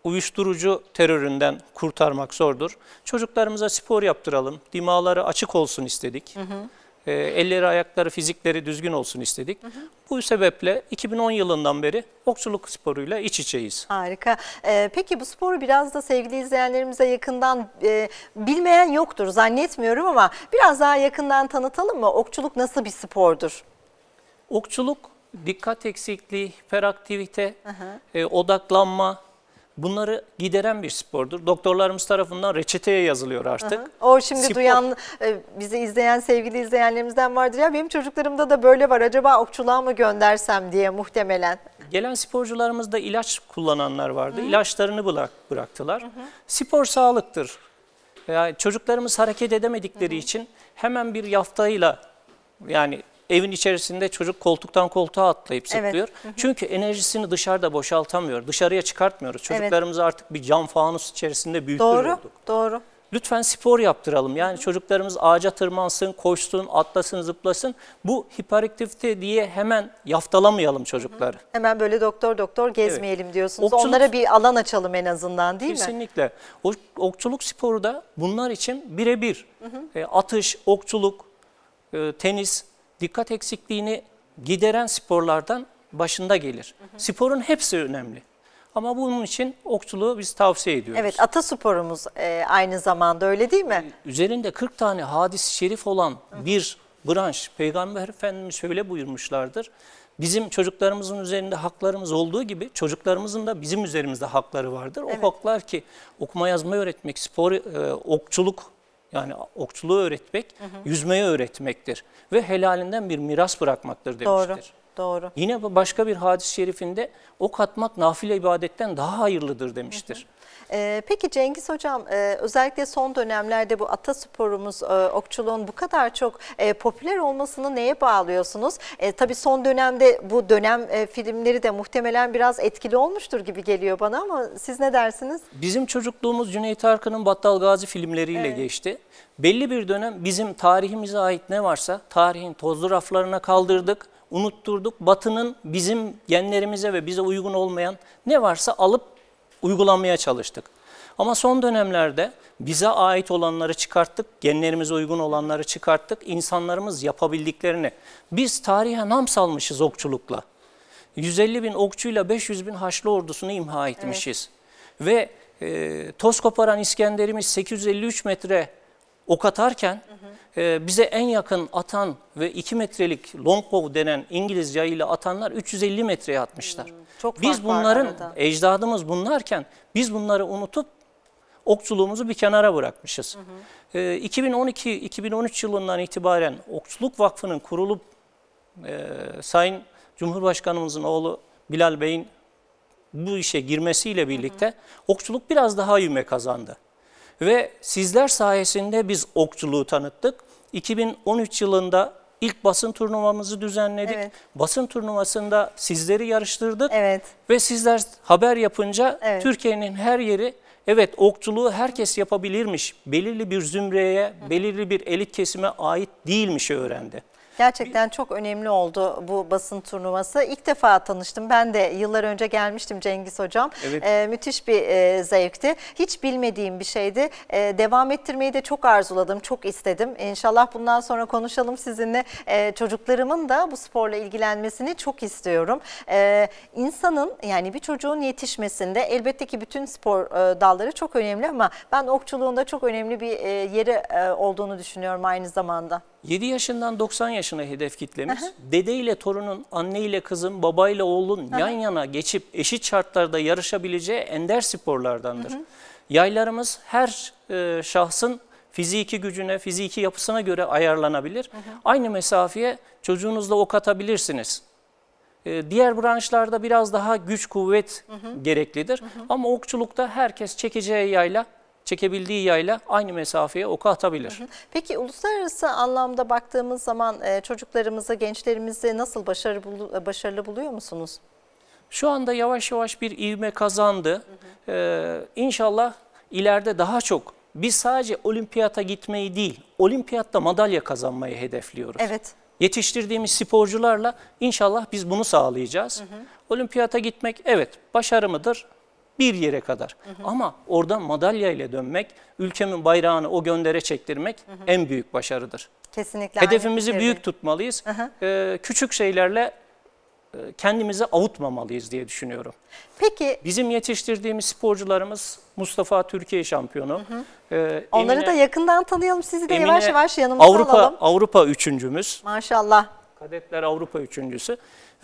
uyuşturucu teröründen kurtarmak zordur. Çocuklarımıza spor yaptıralım, dimaları açık olsun istedik. Hı hı. E, elleri, ayakları, fizikleri düzgün olsun istedik. Hı hı. Bu sebeple 2010 yılından beri okçuluk sporuyla iç içeyiz. Harika. Ee, peki bu sporu biraz da sevgili izleyenlerimize yakından e, bilmeyen yoktur zannetmiyorum ama biraz daha yakından tanıtalım mı? Okçuluk nasıl bir spordur? Okçuluk dikkat eksikliği, hiperaktivite, hı hı. E, odaklanma, Bunları gideren bir spordur. Doktorlarımız tarafından reçeteye yazılıyor artık. Hı O şimdi Spor... duyan, e, bizi izleyen sevgili izleyenlerimizden vardır ya benim çocuklarımda da böyle var acaba okçuluğa mı göndersem diye muhtemelen. Gelen sporcularımızda ilaç kullananlar vardı. Hı. İlaçlarını bırak, bıraktılar. Hı hı. Spor sağlıktır. Yani çocuklarımız hareket edemedikleri hı hı. için hemen bir yaftayla yani evin içerisinde çocuk koltuktan koltuğa atlayıp zıplıyor. Evet. Çünkü enerjisini dışarıda boşaltamıyor. Dışarıya çıkartmıyoruz. Çocuklarımızı evet. artık bir cam fanus içerisinde büyütüyorduk. Doğru, doğru. Lütfen spor yaptıralım. Yani Hı. çocuklarımız ağaca tırmansın, koşsun, atlasın, zıplasın. Bu hiperaktifite diye hemen yaftalamayalım çocukları. Hı. Hemen böyle doktor doktor gezmeyelim evet. diyorsunuz. Okçuluk, Onlara bir alan açalım en azından değil kesinlikle. mi? Kesinlikle. Okçuluk sporu da bunlar için birebir. E, atış, okçuluk, e, tenis dikkat eksikliğini gideren sporlardan başında gelir. Hı hı. Sporun hepsi önemli. Ama bunun için okçuluğu biz tavsiye ediyoruz. Evet atasporumuz e, aynı zamanda öyle değil mi? Ee, üzerinde 40 tane hadis şerif olan hı. bir branş. Peygamber Efendimiz şöyle buyurmuşlardır. Bizim çocuklarımızın üzerinde haklarımız olduğu gibi çocuklarımızın da bizim üzerimizde hakları vardır. Evet. O haklar ki okuma yazma öğretmek, spor, e, okçuluk yani okçuluğu öğretmek, hı hı. yüzmeyi öğretmektir ve helalinden bir miras bırakmaktır demiştir. Doğru. Doğru. Yine başka bir hadis-i şerifinde ok atmak nafile ibadetten daha hayırlıdır demiştir. Hı e, peki Cengiz Hocam e, özellikle son dönemlerde bu atasporumuz e, okçuluğun bu kadar çok e, popüler olmasını neye bağlıyorsunuz? E, tabii son dönemde bu dönem e, filmleri de muhtemelen biraz etkili olmuştur gibi geliyor bana ama siz ne dersiniz? Bizim çocukluğumuz Cüneyt Arkın'ın Battal Gazi filmleriyle evet. geçti. Belli bir dönem bizim tarihimize ait ne varsa tarihin tozlu raflarına kaldırdık unutturduk. Batının bizim genlerimize ve bize uygun olmayan ne varsa alıp uygulamaya çalıştık. Ama son dönemlerde bize ait olanları çıkarttık, genlerimize uygun olanları çıkarttık, insanlarımız yapabildiklerini. Biz tarihe nam salmışız okçulukla. 150 bin okçuyla 500 bin Haçlı ordusunu imha etmişiz. Evet. Ve e, toz koparan İskender'imiz 853 metre ok atarken E, bize en yakın atan ve 2 metrelik longbow denen İngiliz yayıyla atanlar 350 metreye atmışlar. Hı. Hmm, çok biz bunların ecdadımız bunlarken biz bunları unutup okçuluğumuzu bir kenara bırakmışız. E, 2012-2013 yılından itibaren Okçuluk Vakfı'nın kurulup e, Sayın Cumhurbaşkanımızın oğlu Bilal Bey'in bu işe girmesiyle birlikte hı hı. okçuluk biraz daha yüme kazandı. Ve sizler sayesinde biz okçuluğu tanıttık. 2013 yılında ilk basın turnuvamızı düzenledik. Evet. Basın turnuvasında sizleri yarıştırdık. Evet. Ve sizler haber yapınca evet. Türkiye'nin her yeri evet okçuluğu herkes yapabilirmiş. Belirli bir zümreye, belirli bir elit kesime ait değilmiş öğrendi. Gerçekten çok önemli oldu bu basın turnuvası. İlk defa tanıştım. Ben de yıllar önce gelmiştim Cengiz Hocam. Evet. Ee, müthiş bir e, zevkti. Hiç bilmediğim bir şeydi. Ee, devam ettirmeyi de çok arzuladım, çok istedim. İnşallah bundan sonra konuşalım sizinle. Ee, çocuklarımın da bu sporla ilgilenmesini çok istiyorum. Ee, insanın yani bir çocuğun yetişmesinde elbette ki bütün spor e, dalları çok önemli ama ben okçuluğunda çok önemli bir e, yeri e, olduğunu düşünüyorum aynı zamanda. 7 yaşından 90 yaşına hedef kitlemiz. Dede ile torunun, anne ile kızın, baba ile oğlun yan yana geçip eşit şartlarda yarışabileceği ender sporlardandır. Yaylarımız her e, şahsın fiziki gücüne, fiziki yapısına göre ayarlanabilir. Aynı mesafeye çocuğunuzla ok atabilirsiniz. E, diğer branşlarda biraz daha güç kuvvet gereklidir. Ama okçulukta herkes çekeceği yayla çekebildiği yayla aynı mesafeye oku atabilir. Peki uluslararası anlamda baktığımız zaman e, çocuklarımızı, gençlerimizi nasıl başarı, e, başarılı buluyor musunuz? Şu anda yavaş yavaş bir ivme kazandı. Hı hı. Ee, inşallah ileride daha çok biz sadece olimpiyata gitmeyi değil, olimpiyatta madalya kazanmayı hedefliyoruz. Evet. Yetiştirdiğimiz sporcularla inşallah biz bunu sağlayacağız. Hı hı. Olimpiyata gitmek evet başarı mıdır? bir yere kadar. Hı hı. Ama orada madalya ile dönmek, ülkemin bayrağını o göndere çektirmek hı hı. en büyük başarıdır. Kesinlikle. Hedefimizi büyük tutmalıyız. Hı hı. Ee, küçük şeylerle e, kendimizi avutmamalıyız diye düşünüyorum. Peki. Bizim yetiştirdiğimiz sporcularımız Mustafa Türkiye şampiyonu. Hı hı. Ee, Onları Emine, da yakından tanıyalım. Sizi de Emine, yavaş yavaş yanımıza Avrupa, alalım. Avrupa üçüncümüz. Maşallah. Kadetler Avrupa üçüncüsü.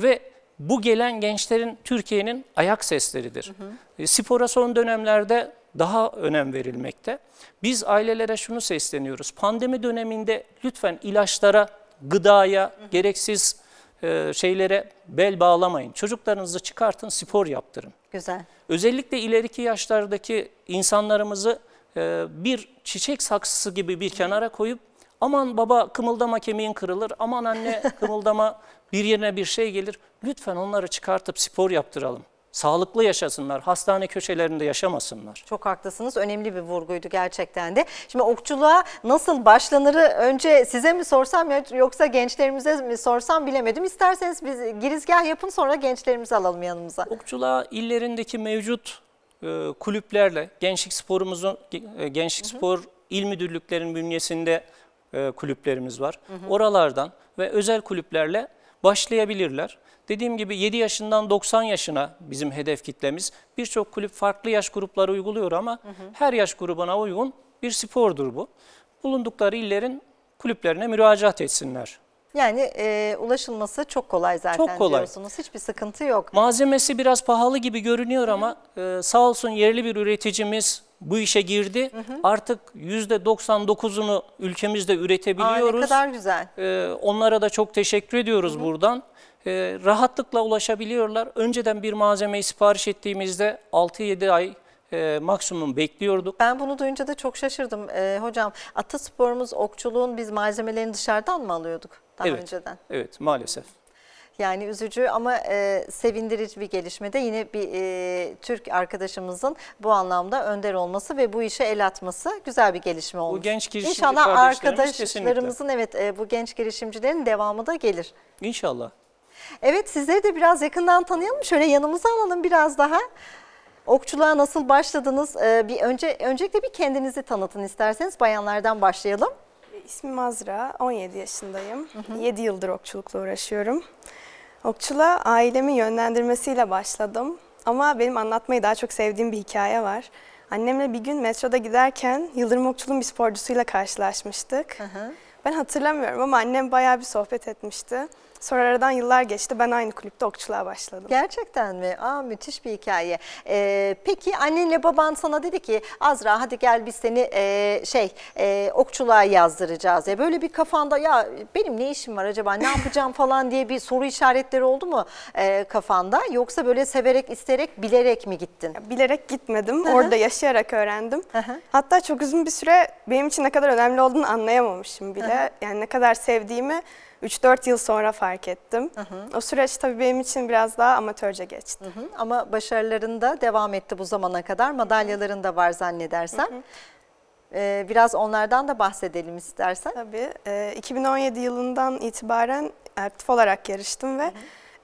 Ve bu gelen gençlerin Türkiye'nin ayak sesleridir. Hı e, hı. Spora son dönemlerde daha önem verilmekte. Biz ailelere şunu sesleniyoruz. Pandemi döneminde lütfen ilaçlara, gıdaya, hı hı. gereksiz e, şeylere bel bağlamayın. Çocuklarınızı çıkartın, spor yaptırın. Güzel. Özellikle ileriki yaşlardaki insanlarımızı e, bir çiçek saksısı gibi bir kenara koyup aman baba kımıldama kemiğin kırılır, aman anne kımıldama bir yerine bir şey gelir, lütfen onları çıkartıp spor yaptıralım. Sağlıklı yaşasınlar, hastane köşelerinde yaşamasınlar. Çok haklısınız. Önemli bir vurguydu gerçekten de. Şimdi okçuluğa nasıl başlanırı önce size mi sorsam yoksa gençlerimize mi sorsam bilemedim. İsterseniz biz girizgah yapın sonra gençlerimizi alalım yanımıza. Okçuluğa illerindeki mevcut e, kulüplerle gençlik sporumuzun e, gençlik hı hı. spor il müdürlüklerinin bünyesinde e, kulüplerimiz var. Hı hı. Oralardan ve özel kulüplerle başlayabilirler. Dediğim gibi 7 yaşından 90 yaşına bizim hedef kitlemiz. Birçok kulüp farklı yaş grupları uyguluyor ama hı hı. her yaş grubuna uygun bir spordur bu. Bulundukları illerin kulüplerine müracaat etsinler. Yani e, ulaşılması çok kolay zaten çok kolay. diyorsunuz. Hiçbir sıkıntı yok. Malzemesi biraz pahalı gibi görünüyor ama hı hı. E, sağ olsun yerli bir üreticimiz bu işe girdi. Hı hı. Artık %99'unu ülkemizde üretebiliyoruz. Aa, ne kadar güzel. Ee, onlara da çok teşekkür ediyoruz hı hı. buradan. Ee, rahatlıkla ulaşabiliyorlar. Önceden bir malzemeyi sipariş ettiğimizde 6-7 ay e, maksimum bekliyorduk. Ben bunu duyunca da çok şaşırdım. E, hocam atasporumuz okçuluğun biz malzemelerini dışarıdan mı alıyorduk daha evet, önceden? Evet maalesef. Yani üzücü ama e, sevindirici bir de yine bir e, Türk arkadaşımızın bu anlamda önder olması ve bu işe el atması güzel bir gelişme olmuş. Bu genç girişimci İnşallah arkadaşlarımızın evet e, bu genç girişimcilerin devamı da gelir. İnşallah. Evet sizleri de biraz yakından tanıyalım. Şöyle yanımıza alalım biraz daha. Okçuluğa nasıl başladınız? Ee, bir önce öncelikle bir kendinizi tanıtın isterseniz bayanlardan başlayalım. İsmim Azra, 17 yaşındayım. Hı hı. 7 yıldır okçulukla uğraşıyorum. Okçula ailemin yönlendirmesiyle başladım. Ama benim anlatmayı daha çok sevdiğim bir hikaye var. Annemle bir gün metroda giderken Yıldırım Okçul'un bir sporcusuyla karşılaşmıştık. Hı hı. Ben hatırlamıyorum ama annem bayağı bir sohbet etmişti. Sonra aradan yıllar geçti. Ben aynı kulüpte okçuluğa başladım. Gerçekten mi? Aa, müthiş bir hikaye. Ee, peki annenle baban sana dedi ki Azra hadi gel biz seni e, şey e, okçuluğa yazdıracağız. Ya böyle bir kafanda ya benim ne işim var acaba ne yapacağım falan diye bir soru işaretleri oldu mu e, kafanda? Yoksa böyle severek, isterek, bilerek mi gittin? Ya, bilerek gitmedim. Orada yaşayarak öğrendim. Hatta çok uzun bir süre benim için ne kadar önemli olduğunu anlayamamışım bile. Yani ne kadar sevdiğimi 3-4 yıl sonra fark ettim. Hı hı. O süreç tabii benim için biraz daha amatörce geçti. Hı hı. Ama başarıların da devam etti bu zamana kadar. Madalyaların da var zannedersen. Hı hı. Ee, biraz onlardan da bahsedelim istersen. Tabii. E, 2017 yılından itibaren aktif olarak yarıştım ve hı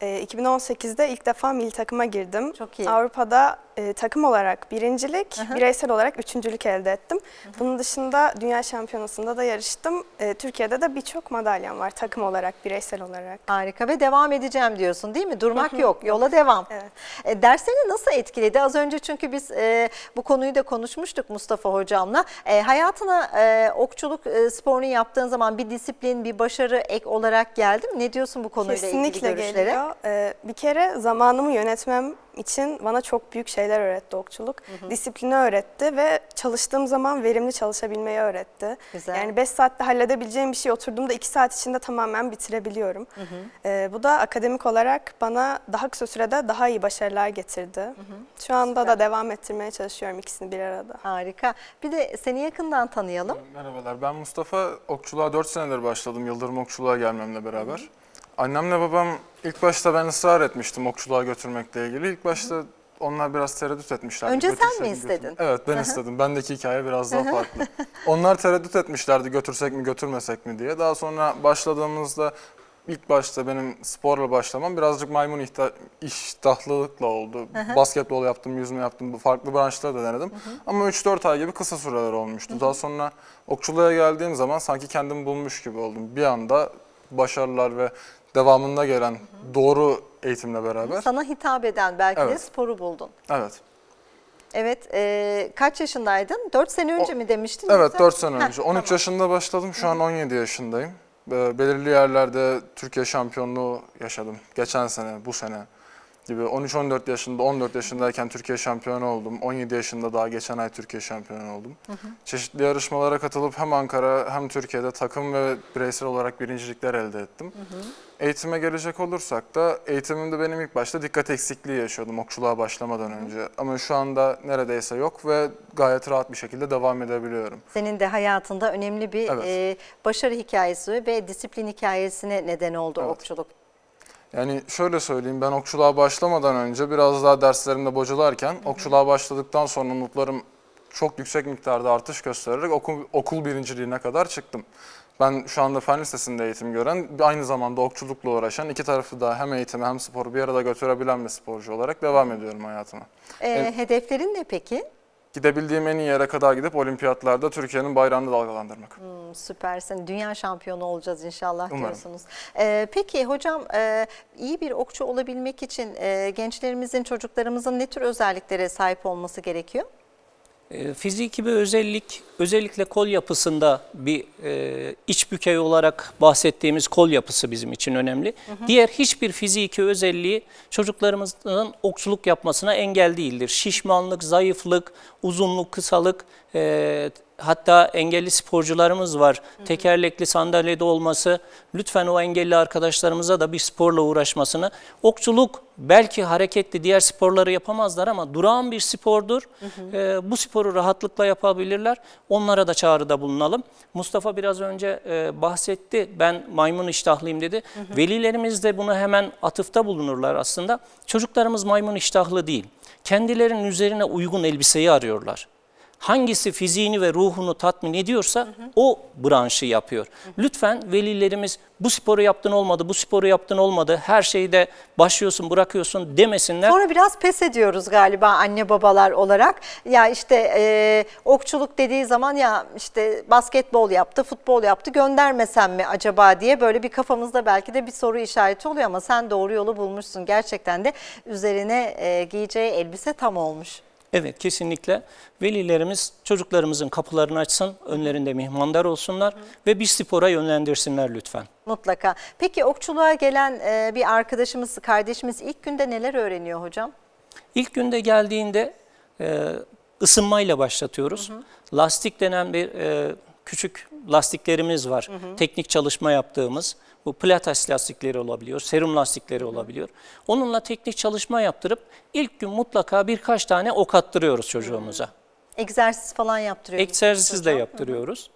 hı. E, 2018'de ilk defa milli takıma girdim. Çok iyi. Avrupa'da e, takım olarak birincilik, Hı -hı. bireysel olarak üçüncülük elde ettim. Hı -hı. Bunun dışında dünya şampiyonasında da yarıştım. E, Türkiye'de de birçok madalyam var takım olarak, bireysel olarak. Harika ve devam edeceğim diyorsun değil mi? Durmak yok, yola devam. Evet. E, derslerini nasıl etkiledi? Az önce çünkü biz e, bu konuyu da konuşmuştuk Mustafa Hocam'la. E, hayatına e, okçuluk e, sporunu yaptığın zaman bir disiplin, bir başarı ek olarak geldi mi? Ne diyorsun bu konuyla Kesinlikle ilgili görüşlere? Kesinlikle geliyor. E, bir kere zamanımı yönetmem için bana çok büyük şeyler şeyler öğretti okçuluk. Hı hı. Disiplini öğretti ve çalıştığım zaman verimli çalışabilmeyi öğretti. Güzel. Yani 5 saatte halledebileceğim bir şey oturduğumda 2 saat içinde tamamen bitirebiliyorum. Hı hı. E, bu da akademik olarak bana daha kısa sürede daha iyi başarılar getirdi. Hı hı. Şu anda Süper. da devam ettirmeye çalışıyorum ikisini bir arada. Harika. Bir de seni yakından tanıyalım. Ee, merhabalar ben Mustafa. Okçuluğa 4 senedir başladım Yıldırım Okçuluğa gelmemle beraber. Hı hı. Annemle babam ilk başta ben ısrar etmiştim okçuluğa götürmekle ilgili. İlk başta onlar biraz tereddüt etmişlerdi. Önce sen mi istedin? Götür... Evet ben Hı -hı. istedim. Bendeki hikaye biraz daha farklı. onlar tereddüt etmişlerdi götürsek mi götürmesek mi diye. Daha sonra başladığımızda ilk başta benim sporla başlamam birazcık maymun iştah, iştahlılıkla oldu. Hı hı. Basketbol yaptım, yüzme yaptım, farklı branşları da denedim. Hı hı. Ama 3-4 ay gibi kısa süreler olmuştu. Hı hı. Daha sonra okçuluğa geldiğim zaman sanki kendimi bulmuş gibi oldum. Bir anda başarılar ve devamında gelen hı hı. doğru eğitimle beraber. Sana hitap eden belki evet. de sporu buldun. Evet. Evet, e, kaç yaşındaydın? 4 sene önce o, mi demiştin? Evet, yoksa? 4 sene önce. Heh, 13 tamam. yaşında başladım, şu Hı -hı. an 17 yaşındayım. belirli yerlerde Türkiye şampiyonluğu yaşadım. Geçen sene, bu sene gibi 13-14 yaşında, 14 yaşındayken Türkiye şampiyonu oldum. 17 yaşında daha geçen ay Türkiye şampiyonu oldum. Hı hı. Çeşitli yarışmalara katılıp hem Ankara hem Türkiye'de takım ve bireysel olarak birincilikler elde ettim. Hı hı. Eğitime gelecek olursak da eğitimimde benim ilk başta dikkat eksikliği yaşıyordum okçuluğa başlamadan önce. Ama şu anda neredeyse yok ve gayet rahat bir şekilde devam edebiliyorum. Senin de hayatında önemli bir evet. e, başarı hikayesi ve disiplin hikayesine neden oldu evet. okçuluk. Yani şöyle söyleyeyim ben okçuluğa başlamadan önce biraz daha derslerimde bocalarken hı hı. okçuluğa başladıktan sonra notlarım çok yüksek miktarda artış göstererek okul, okul birinciliğine kadar çıktım. Ben şu anda fen lisesinde eğitim gören, aynı zamanda okçulukla uğraşan, iki tarafı da hem eğitimi hem sporu bir arada götürebilen bir sporcu olarak devam ediyorum hayatıma. Ee, e, hedeflerin ne peki? Gidebildiğim en iyi yere kadar gidip olimpiyatlarda Türkiye'nin bayrağını dalgalandırmak. Hmm, süpersin. Dünya şampiyonu olacağız inşallah Umarım. diyorsunuz. Ee, peki hocam e, iyi bir okçu olabilmek için e, gençlerimizin, çocuklarımızın ne tür özelliklere sahip olması gerekiyor? Ee, fiziki bir özellik, özellikle kol yapısında bir e, iç bükey olarak bahsettiğimiz kol yapısı bizim için önemli. Hı hı. Diğer hiçbir fiziki özelliği çocuklarımızın okçuluk yapmasına engel değildir. Şişmanlık, zayıflık, uzunluk, kısalık, e, hatta engelli sporcularımız var. Hı hı. Tekerlekli sandalyede olması lütfen o engelli arkadaşlarımıza da bir sporla uğraşmasını. Okçuluk belki hareketli diğer sporları yapamazlar ama durağan bir spordur. Hı hı. E, bu sporu rahatlıkla yapabilirler. Onlara da çağrıda bulunalım. Mustafa biraz önce e, bahsetti. Ben maymun iştahlıyım dedi. Hı hı. Velilerimiz de bunu hemen atıfta bulunurlar aslında. Çocuklarımız maymun iştahlı değil. Kendilerinin üzerine uygun elbiseyi arıyorlar hangisi fiziğini ve ruhunu tatmin ediyorsa hı hı. o branşı yapıyor. Hı hı. Lütfen velilerimiz bu sporu yaptın olmadı, bu sporu yaptın olmadı, her şeyde başlıyorsun bırakıyorsun demesinler. Sonra biraz pes ediyoruz galiba anne babalar olarak. Ya işte e, okçuluk dediği zaman ya işte basketbol yaptı, futbol yaptı göndermesem mi acaba diye böyle bir kafamızda belki de bir soru işareti oluyor ama sen doğru yolu bulmuşsun. Gerçekten de üzerine e, giyeceği elbise tam olmuş. Evet kesinlikle velilerimiz çocuklarımızın kapılarını açsın, önlerinde mihmandar olsunlar Hı. ve bir spora yönlendirsinler lütfen. Mutlaka. Peki okçuluğa gelen e, bir arkadaşımız, kardeşimiz ilk günde neler öğreniyor hocam? İlk günde geldiğinde e, ısınmayla başlatıyoruz. Hı hı. Lastik denen bir e, küçük lastiklerimiz var. Hı hı. Teknik çalışma yaptığımız. Bu platas lastikleri olabiliyor, serum lastikleri olabiliyor. Onunla teknik çalışma yaptırıp ilk gün mutlaka birkaç tane ok attırıyoruz çocuğumuza. Hmm. Egzersiz falan yaptırıyoruz. Egzersiz de yaptırıyoruz.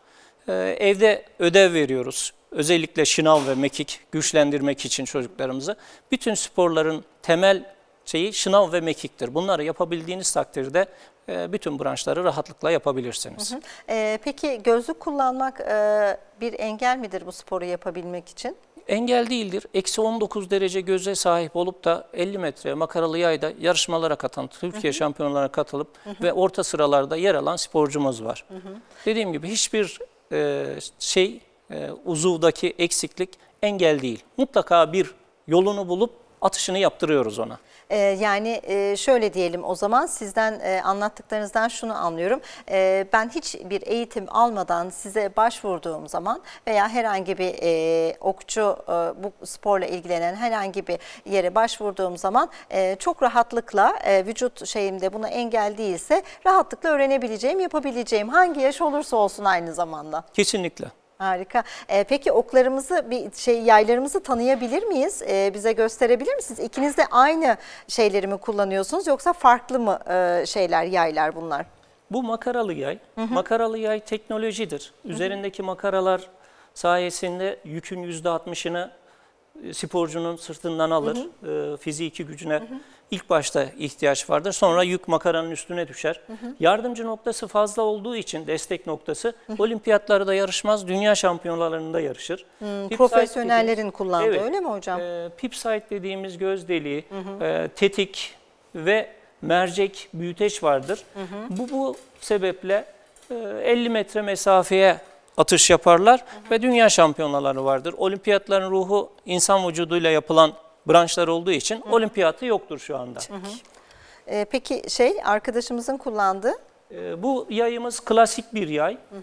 Ee, evde ödev veriyoruz. Özellikle şınav ve mekik güçlendirmek için çocuklarımızı. Bütün sporların temel şeyi şınav ve mekiktir. Bunları yapabildiğiniz takdirde e, bütün branşları rahatlıkla yapabilirsiniz. Hı hı. E, peki gözlük kullanmak e, bir engel midir bu sporu yapabilmek için? Engel değildir. Eksi 19 derece göze sahip olup da 50 metre makaralı yayda yarışmalara katan, Türkiye hı hı. şampiyonlarına katılıp hı hı. ve orta sıralarda yer alan sporcumuz var. Hı hı. Dediğim gibi hiçbir e, şey e, uzuvdaki eksiklik engel değil. Mutlaka bir yolunu bulup atışını yaptırıyoruz ona. Ee, yani e, şöyle diyelim o zaman sizden e, anlattıklarınızdan şunu anlıyorum. Ee, ben hiçbir eğitim almadan size başvurduğum zaman veya herhangi bir e, okçu bu sporla ilgilenen herhangi bir yere başvurduğum zaman çok rahatlıkla vücut şeyimde buna engel değilse rahatlıkla öğrenebileceğim, yapabileceğim hangi yaş olursa olsun aynı zamanda. Kesinlikle. Harika. Ee, peki oklarımızı bir şey yaylarımızı tanıyabilir miyiz? Ee, bize gösterebilir misiniz? İkiniz de aynı şeyleri mi kullanıyorsunuz yoksa farklı mı e, şeyler yaylar bunlar? Bu makaralı yay. Hı hı. Makaralı yay teknolojidir. Üzerindeki hı hı. makaralar sayesinde yükün %60'ını e, sporcunun sırtından alır. Hı hı. E, fiziki gücüne hı hı İlk başta ihtiyaç vardır. Sonra yük makaranın üstüne düşer. Hı hı. Yardımcı noktası fazla olduğu için destek noktası hı hı. olimpiyatlarda yarışmaz, dünya şampiyonalarında yarışır. Hı, hmm, profesyonellerin dediğim, kullandığı evet, öyle mi hocam? E, Pipside dediğimiz göz deliği, hı hı. E, tetik ve mercek büyüteç vardır. Hı hı. Bu, bu sebeple e, 50 metre mesafeye atış yaparlar hı hı. ve dünya şampiyonaları vardır. Olimpiyatların ruhu insan vücuduyla yapılan branşlar olduğu için Hı. olimpiyatı yoktur şu anda. Hı E, ee, peki şey arkadaşımızın kullandığı? E, bu yayımız klasik bir yay. Hı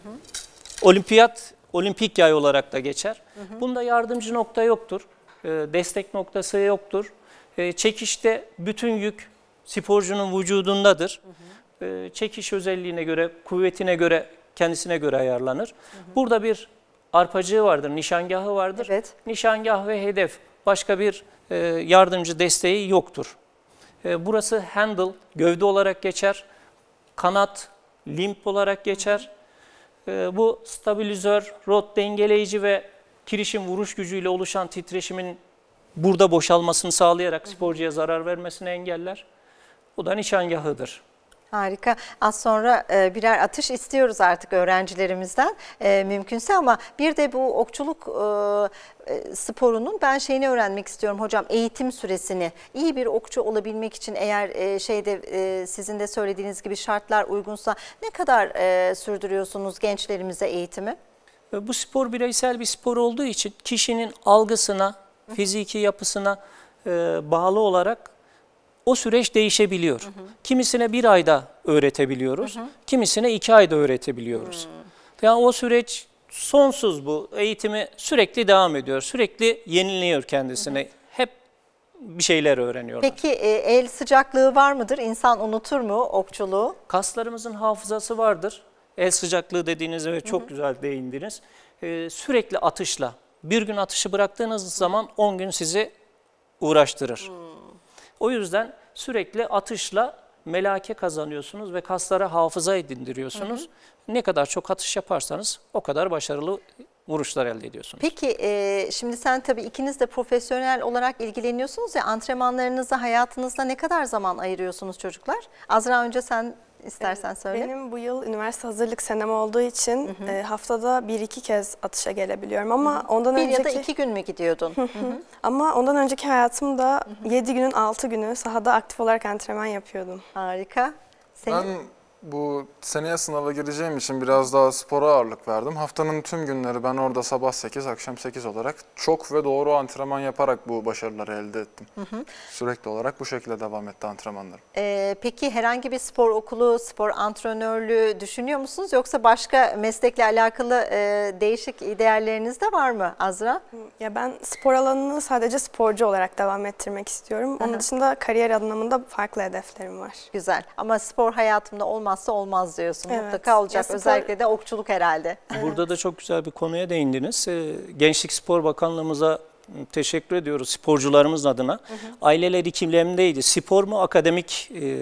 Olimpiyat, olimpik yay olarak da geçer. Hı Bunda yardımcı nokta yoktur. E, destek noktası yoktur. E, çekişte bütün yük sporcunun vücudundadır. Hı E, çekiş özelliğine göre, kuvvetine göre, kendisine göre ayarlanır. hı. Burada bir arpacığı vardır, nişangahı vardır. Evet. Nişangah ve hedef başka bir e, yardımcı desteği yoktur. E, burası handle, gövde olarak geçer. Kanat, limp olarak geçer. E, bu stabilizör, rot dengeleyici ve kirişin vuruş gücüyle oluşan titreşimin burada boşalmasını sağlayarak sporcuya zarar vermesini engeller. Bu da nişangahıdır. Harika. Az sonra e, birer atış istiyoruz artık öğrencilerimizden e, mümkünse ama bir de bu okçuluk e, sporunun ben şeyini öğrenmek istiyorum hocam eğitim süresini. İyi bir okçu olabilmek için eğer şeyde sizin de söylediğiniz gibi şartlar uygunsa ne kadar sürdürüyorsunuz gençlerimize eğitimi? Bu spor bireysel bir spor olduğu için kişinin algısına, fiziki yapısına bağlı olarak o süreç değişebiliyor. Hı hı. Kimisine bir ayda öğretebiliyoruz, hı hı. kimisine iki ayda öğretebiliyoruz. Hı. Hmm. Yani o süreç sonsuz bu. Eğitimi sürekli devam ediyor, sürekli yeniliyor kendisini. Hı hı. Hep bir şeyler öğreniyorlar. Peki e, el sıcaklığı var mıdır? İnsan unutur mu okçuluğu? Kaslarımızın hafızası vardır. El sıcaklığı dediğiniz ve çok güzel değindiniz. Ee, sürekli atışla. Bir gün atışı bıraktığınız zaman 10 gün sizi uğraştırır. Hı. Hmm. O yüzden sürekli atışla melake kazanıyorsunuz ve kaslara hafıza edindiriyorsunuz. Hı hı. Ne kadar çok atış yaparsanız o kadar başarılı vuruşlar elde ediyorsunuz. Peki e, şimdi sen tabii ikiniz de profesyonel olarak ilgileniyorsunuz ya antrenmanlarınızda hayatınızda ne kadar zaman ayırıyorsunuz çocuklar? Azra önce sen İstersen söyle. Benim bu yıl üniversite hazırlık senem olduğu için hı hı. E, haftada bir iki kez atışa gelebiliyorum ama hı hı. ondan bir önceki... Bir ya da iki gün mü gidiyordun? Hı hı. Hı hı. Ama ondan önceki hayatımda hı hı. yedi günün altı günü sahada aktif olarak antrenman yapıyordum. Harika. Senin... Ben bu seneye sınava gireceğim için biraz daha spora ağırlık verdim. Haftanın tüm günleri ben orada sabah 8, akşam 8 olarak çok ve doğru antrenman yaparak bu başarıları elde ettim. Hı hı. Sürekli olarak bu şekilde devam etti antrenmanlarım. Ee, peki herhangi bir spor okulu, spor antrenörlüğü düşünüyor musunuz? Yoksa başka meslekle alakalı e, değişik değerleriniz de var mı Azra? Ya ben spor alanını sadece sporcu olarak devam ettirmek istiyorum. Onun hı hı. dışında kariyer anlamında farklı hedeflerim var. Güzel ama spor hayatımda olmaz olmazsa olmaz diyorsun. Evet. Mutlaka olacak. spor... Özellikle de okçuluk herhalde. Burada da çok güzel bir konuya değindiniz. Ee, Gençlik Spor Bakanlığımıza teşekkür ediyoruz sporcularımız adına. Hı hı. Aileler ikilemdeydi. Spor mu akademik e,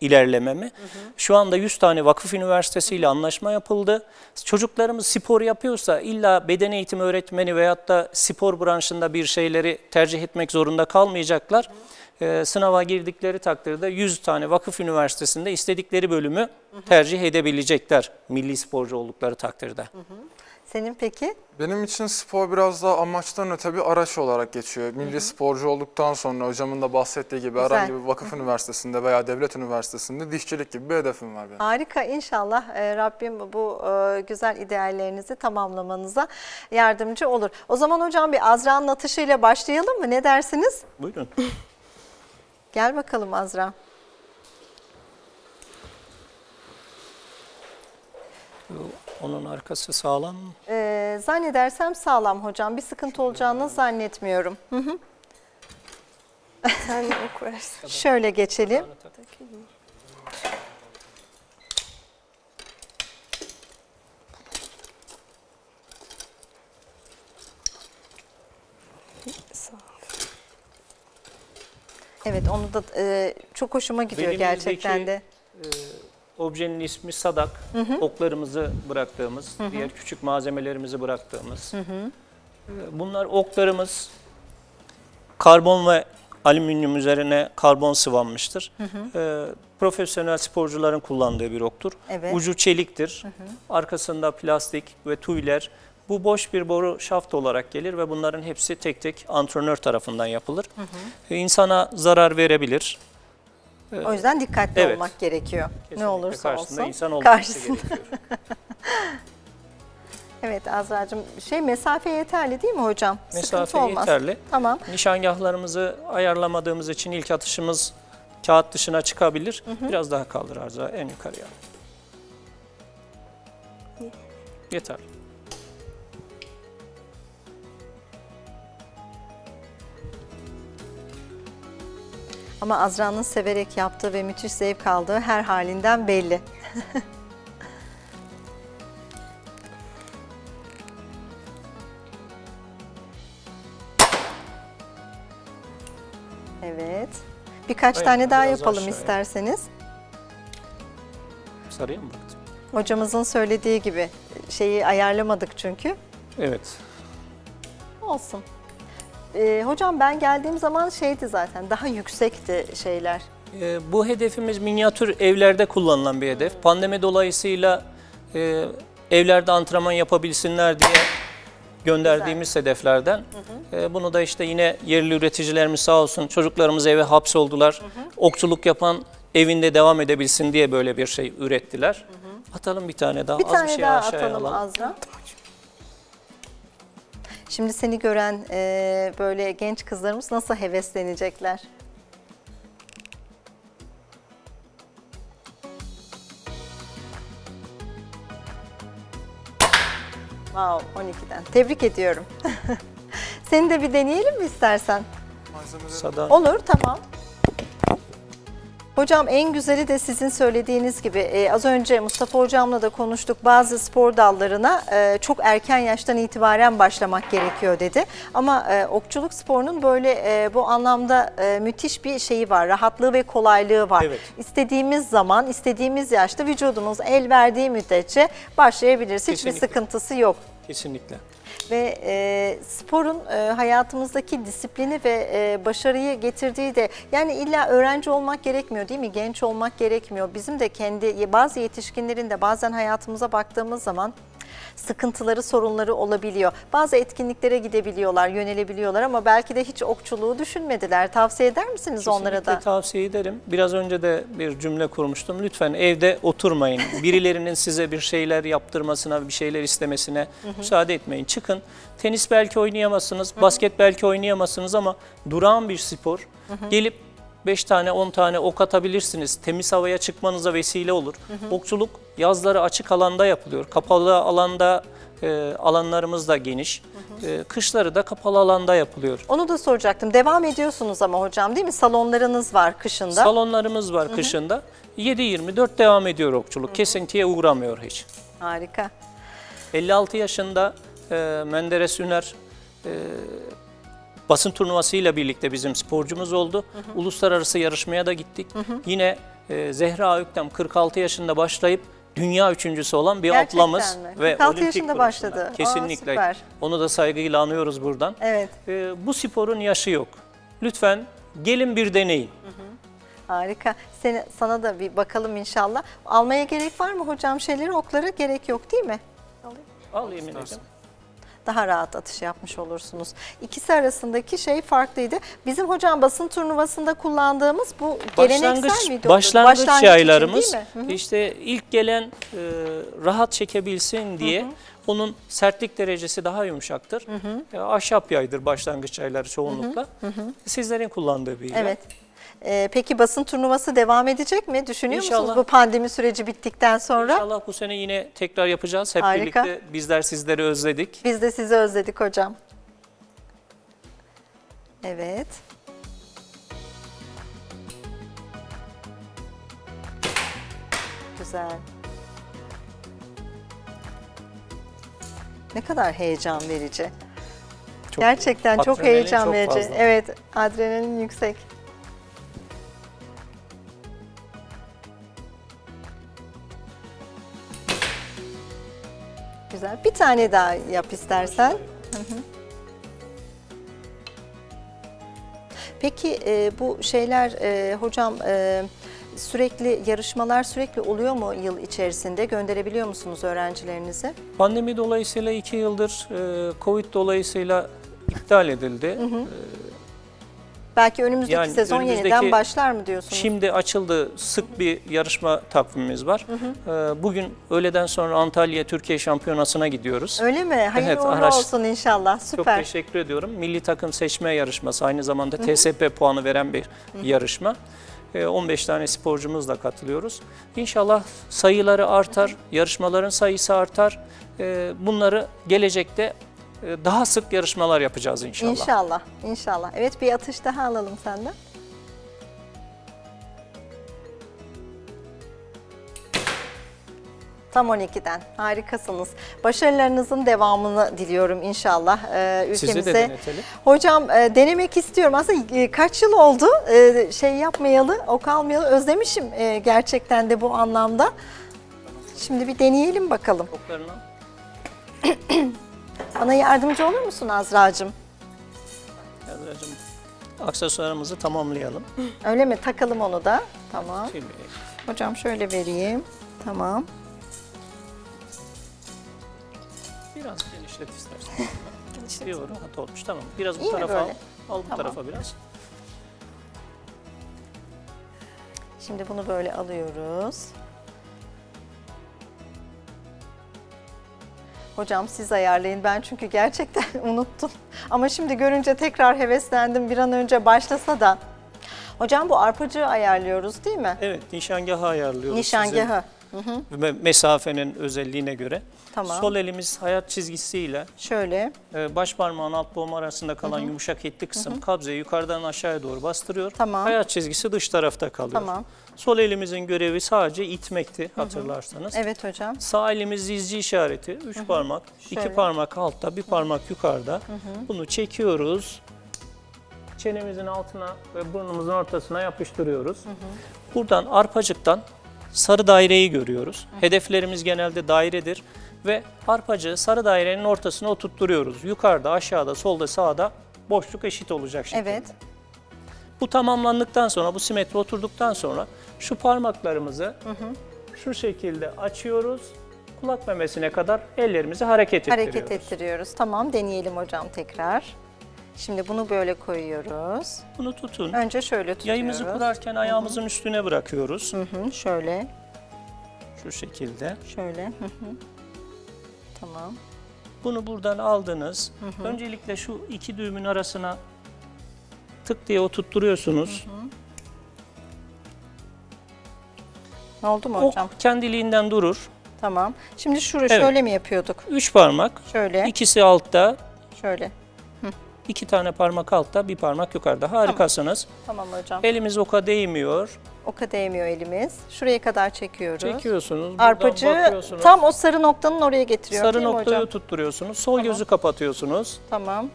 ilerleme mi? Hı hı. Şu anda 100 tane vakıf üniversitesiyle hı hı. anlaşma yapıldı. Çocuklarımız spor yapıyorsa illa beden eğitimi öğretmeni veyahut da spor branşında bir şeyleri tercih etmek zorunda kalmayacaklar. Hı hı. E, sınava girdikleri takdirde 100 tane vakıf üniversitesinde istedikleri bölümü tercih edebilecekler milli sporcu oldukları takdirde. Senin peki? Benim için spor biraz daha amaçtan öte bir araç olarak geçiyor. Milli hı hı. sporcu olduktan sonra hocamın da bahsettiği gibi Güzel. herhangi bir vakıf üniversitesinde veya devlet üniversitesinde dişçilik gibi bir hedefim var benim. Harika inşallah e, Rabbim bu e, güzel ideallerinizi tamamlamanıza yardımcı olur. O zaman hocam bir Azra'nın atışıyla başlayalım mı ne dersiniz? Buyurun. Gel bakalım Azra. Onun arkası sağlam mı? Ee, zannedersem sağlam hocam. Bir sıkıntı olacağını zannetmiyorum. Hı hı. Sen Şöyle geçelim. Evet onu da e, çok hoşuma gidiyor gerçekten de. E, objenin ismi sadak. Hı hı. Oklarımızı bıraktığımız, hı hı. diğer küçük malzemelerimizi bıraktığımız. Hı hı. E, bunlar oklarımız karbon ve alüminyum üzerine karbon sıvanmıştır. Hı hı. E, profesyonel sporcuların kullandığı bir oktur. Evet. Ucu çeliktir. Hı hı. Arkasında plastik ve tüyler bu boş bir boru şaft olarak gelir ve bunların hepsi tek tek antrenör tarafından yapılır. Hı hı. İnsana zarar verebilir. Ee, o yüzden dikkatli evet. olmak gerekiyor. Kesinlikle ne olursa karşısında olsun. insan olması karşısında. evet Azra'cığım şey mesafe yeterli değil mi hocam? Mesafe olmaz. yeterli. Tamam. Nişangahlarımızı ayarlamadığımız için ilk atışımız kağıt dışına çıkabilir. Hı hı. Biraz daha kaldır Azra en yukarıya. Yeterli. Ama Azra'nın severek yaptığı ve müthiş zevk aldığı her halinden belli. evet. Birkaç Hayır, tane daha yapalım aşağıya. isterseniz. Sarıya mı baktım? Hocamızın söylediği gibi şeyi ayarlamadık çünkü. Evet. Olsun. E, hocam ben geldiğim zaman şeydi zaten daha yüksekti şeyler. E, bu hedefimiz minyatür evlerde kullanılan bir hedef. Pandemi dolayısıyla e, evlerde antrenman yapabilsinler diye gönderdiğimiz Güzel. hedeflerden. Hı hı. E, bunu da işte yine yerli üreticilerimiz sağ olsun çocuklarımız eve hapsoldular. Hı hı. Okçuluk yapan evinde devam edebilsin diye böyle bir şey ürettiler. Hı hı. Atalım bir tane daha bir az tane bir şey daha atalım Azra. Şimdi seni gören e, böyle genç kızlarımız nasıl heveslenecekler? Wow, 12'den. Tebrik ediyorum. Seni de bir deneyelim mi istersen? Malzemeleri... Olur, tamam. Hocam en güzeli de sizin söylediğiniz gibi e, az önce Mustafa Hocam'la da konuştuk bazı spor dallarına e, çok erken yaştan itibaren başlamak gerekiyor dedi. Ama e, okçuluk sporunun böyle e, bu anlamda e, müthiş bir şeyi var rahatlığı ve kolaylığı var. Evet. İstediğimiz zaman istediğimiz yaşta vücudumuz el verdiği müddetçe başlayabiliriz. Hiçbir Kesinlikle. sıkıntısı yok. Kesinlikle ve e, sporun e, hayatımızdaki disiplini ve e, başarıyı getirdiği de yani illa öğrenci olmak gerekmiyor değil mi? Genç olmak gerekmiyor. Bizim de kendi bazı yetişkinlerin de bazen hayatımıza baktığımız zaman sıkıntıları, sorunları olabiliyor. Bazı etkinliklere gidebiliyorlar, yönelebiliyorlar ama belki de hiç okçuluğu düşünmediler. Tavsiye eder misiniz Kesinlikle onlara da? tavsiye ederim. Biraz önce de bir cümle kurmuştum. Lütfen evde oturmayın. Birilerinin size bir şeyler yaptırmasına, bir şeyler istemesine müsaade etmeyin. Çıkın. Tenis belki oynayamazsınız, basket belki oynayamazsınız ama durağan bir spor. Gelip 5 tane 10 tane ok atabilirsiniz. Temiz havaya çıkmanıza vesile olur. Hı hı. Okçuluk yazları açık alanda yapılıyor. Kapalı alanda e, alanlarımız da geniş. Hı hı. E, kışları da kapalı alanda yapılıyor. Onu da soracaktım. Devam ediyorsunuz ama hocam değil mi? Salonlarınız var kışında. Salonlarımız var hı hı. kışında. 7-24 devam ediyor okçuluk. Hı hı. Kesintiye uğramıyor hiç. Harika. 56 yaşında e, Menderes Üner e, Basın turnuvasıyla birlikte bizim sporcumuz oldu. Hı hı. Uluslararası yarışmaya da gittik. Hı hı. Yine e, Zehra Öktem 46 yaşında başlayıp dünya üçüncüsü olan bir Gerçekten ablamız mi? ve 46 olimpik yaşında konusunda. başladı. Kesinlikle. Aa, Onu da saygıyla anıyoruz buradan. Evet. E, bu sporun yaşı yok. Lütfen gelin bir deneyin. Hı hı. Harika. Seni, sana da bir bakalım inşallah. Almaya gerek var mı hocam şeyleri, okları? Gerek yok değil mi? Alayım. Al yemin ederim daha rahat atış yapmış olursunuz. İkisi arasındaki şey farklıydı. Bizim hocam basın turnuvasında kullandığımız bu geleneksel başlangıç, Başlangıç, başlangıç yaylarımız Hı işte ilk gelen e, rahat çekebilsin diye Hı -hı. Onun sertlik derecesi daha yumuşaktır. Hı hı. E, ahşap yaydır başlangıç yayları çoğunlukla. hı hı. Sizlerin kullandığı bir yay. Evet. E, peki basın turnuvası devam edecek mi? Düşünüyor İnşallah. musunuz bu pandemi süreci bittikten sonra? İnşallah bu sene yine tekrar yapacağız. Hep Harika. birlikte bizler sizleri özledik. Biz de sizi özledik hocam. Evet. Güzel. Ne kadar heyecan verici. Çok, Gerçekten çok heyecan çok verici. Fazla. Evet, adrenalin yüksek. güzel. Bir tane daha yap istersen. Peki e, bu şeyler e, hocam e, sürekli yarışmalar sürekli oluyor mu yıl içerisinde? Gönderebiliyor musunuz öğrencilerinizi? Pandemi dolayısıyla iki yıldır e, Covid dolayısıyla iptal edildi. Hı hı. E, Belki önümüzdeki yani sezon önümüzdeki, yeniden başlar mı diyorsunuz? Şimdi açıldı sık bir yarışma takvimimiz var. Hı hı. Ee, bugün öğleden sonra Antalya Türkiye Şampiyonası'na gidiyoruz. Öyle mi? Hayırlı evet, araç... olsun inşallah. Süper. Çok teşekkür ediyorum. Milli takım seçme yarışması aynı zamanda hı hı. TSP puanı veren bir hı hı. yarışma. 15 ee, tane sporcumuzla katılıyoruz. İnşallah sayıları artar, yarışmaların sayısı artar. Ee, bunları gelecekte e, daha sık yarışmalar yapacağız inşallah. İnşallah, inşallah. Evet bir atış daha alalım senden. Tam 12'den. Harikasınız. Başarılarınızın devamını diliyorum inşallah e, ülkemize. Sizi de denetelim. Hocam e, denemek istiyorum. Aslında e, kaç yıl oldu e, şey yapmayalı, ok kalmayalı. özlemişim e, gerçekten de bu anlamda. Şimdi bir deneyelim bakalım. Oklarını Bana yardımcı olur musun Azra'cığım? Azra'cığım aksesuarımızı tamamlayalım. Öyle mi? Takalım onu da. Tamam. Şimdi. Hocam şöyle vereyim. Tamam. Biraz genişlet istersen. genişlet. rahat olmuş. Tamam. Biraz bu İyi tarafa al. Al bu tamam. tarafa biraz. Şimdi bunu böyle alıyoruz. Hocam siz ayarlayın ben çünkü gerçekten unuttum. Ama şimdi görünce tekrar heveslendim bir an önce başlasa da. Hocam bu arpacığı ayarlıyoruz değil mi? Evet nişangaha ayarlıyoruz. Nişangaha. Hı hı. Mesafenin özelliğine göre. Tamam. Sol elimiz hayat çizgisiyle şöyle e, baş parmağın alt boğum arasında kalan hı hı. yumuşak etli kısım hı hı. kabzeyi yukarıdan aşağıya doğru bastırıyor. Tamam. Hayat çizgisi dış tarafta kalıyor. Tamam. Sol elimizin görevi sadece itmekti hatırlarsanız. Hı hı. Evet hocam. Sağ elimiz izci işareti. Üç hı hı. parmak, Şöyle. iki parmak altta, bir parmak yukarıda. Hı hı. Bunu çekiyoruz. Çenemizin altına ve burnumuzun ortasına yapıştırıyoruz. Hı hı. Buradan arpacıktan sarı daireyi görüyoruz. Hı hı. Hedeflerimiz genelde dairedir ve arpacığı sarı dairenin ortasına oturtturuyoruz. Yukarıda, aşağıda, solda, sağda boşluk eşit olacak şekilde. Evet. Bu tamamlandıktan sonra, bu simetri oturduktan sonra şu parmaklarımızı hı hı. şu şekilde açıyoruz. Kulak memesine kadar ellerimizi hareket ettiriyoruz. Hareket ettiriyoruz. Tamam deneyelim hocam tekrar. Şimdi bunu böyle koyuyoruz. Bunu tutun. Önce şöyle tutuyoruz. Yayımızı kurarken ayağımızın hı hı. üstüne bırakıyoruz. Hı hı. Şöyle. Şu şekilde. Şöyle. Hı hı. Tamam. Bunu buradan aldınız. Hı hı. Öncelikle şu iki düğümün arasına tık diye oturtturuyorsunuz. Hı hı. Ne oldu mu oh, hocam? kendiliğinden durur. Tamam. Şimdi şurayı evet. şöyle mi yapıyorduk? Üç parmak. Şöyle. İkisi altta. Şöyle. Hı. İki tane parmak altta, bir parmak yukarıda. Harikasınız. Tamam, tamam hocam. Elimiz oka değmiyor. Oka değmiyor elimiz. Şuraya kadar çekiyoruz. Çekiyorsunuz. Arpacı tam o sarı noktanın oraya getiriyor Sarı noktayı tutturuyorsunuz. Sol tamam. gözü kapatıyorsunuz. Tamam.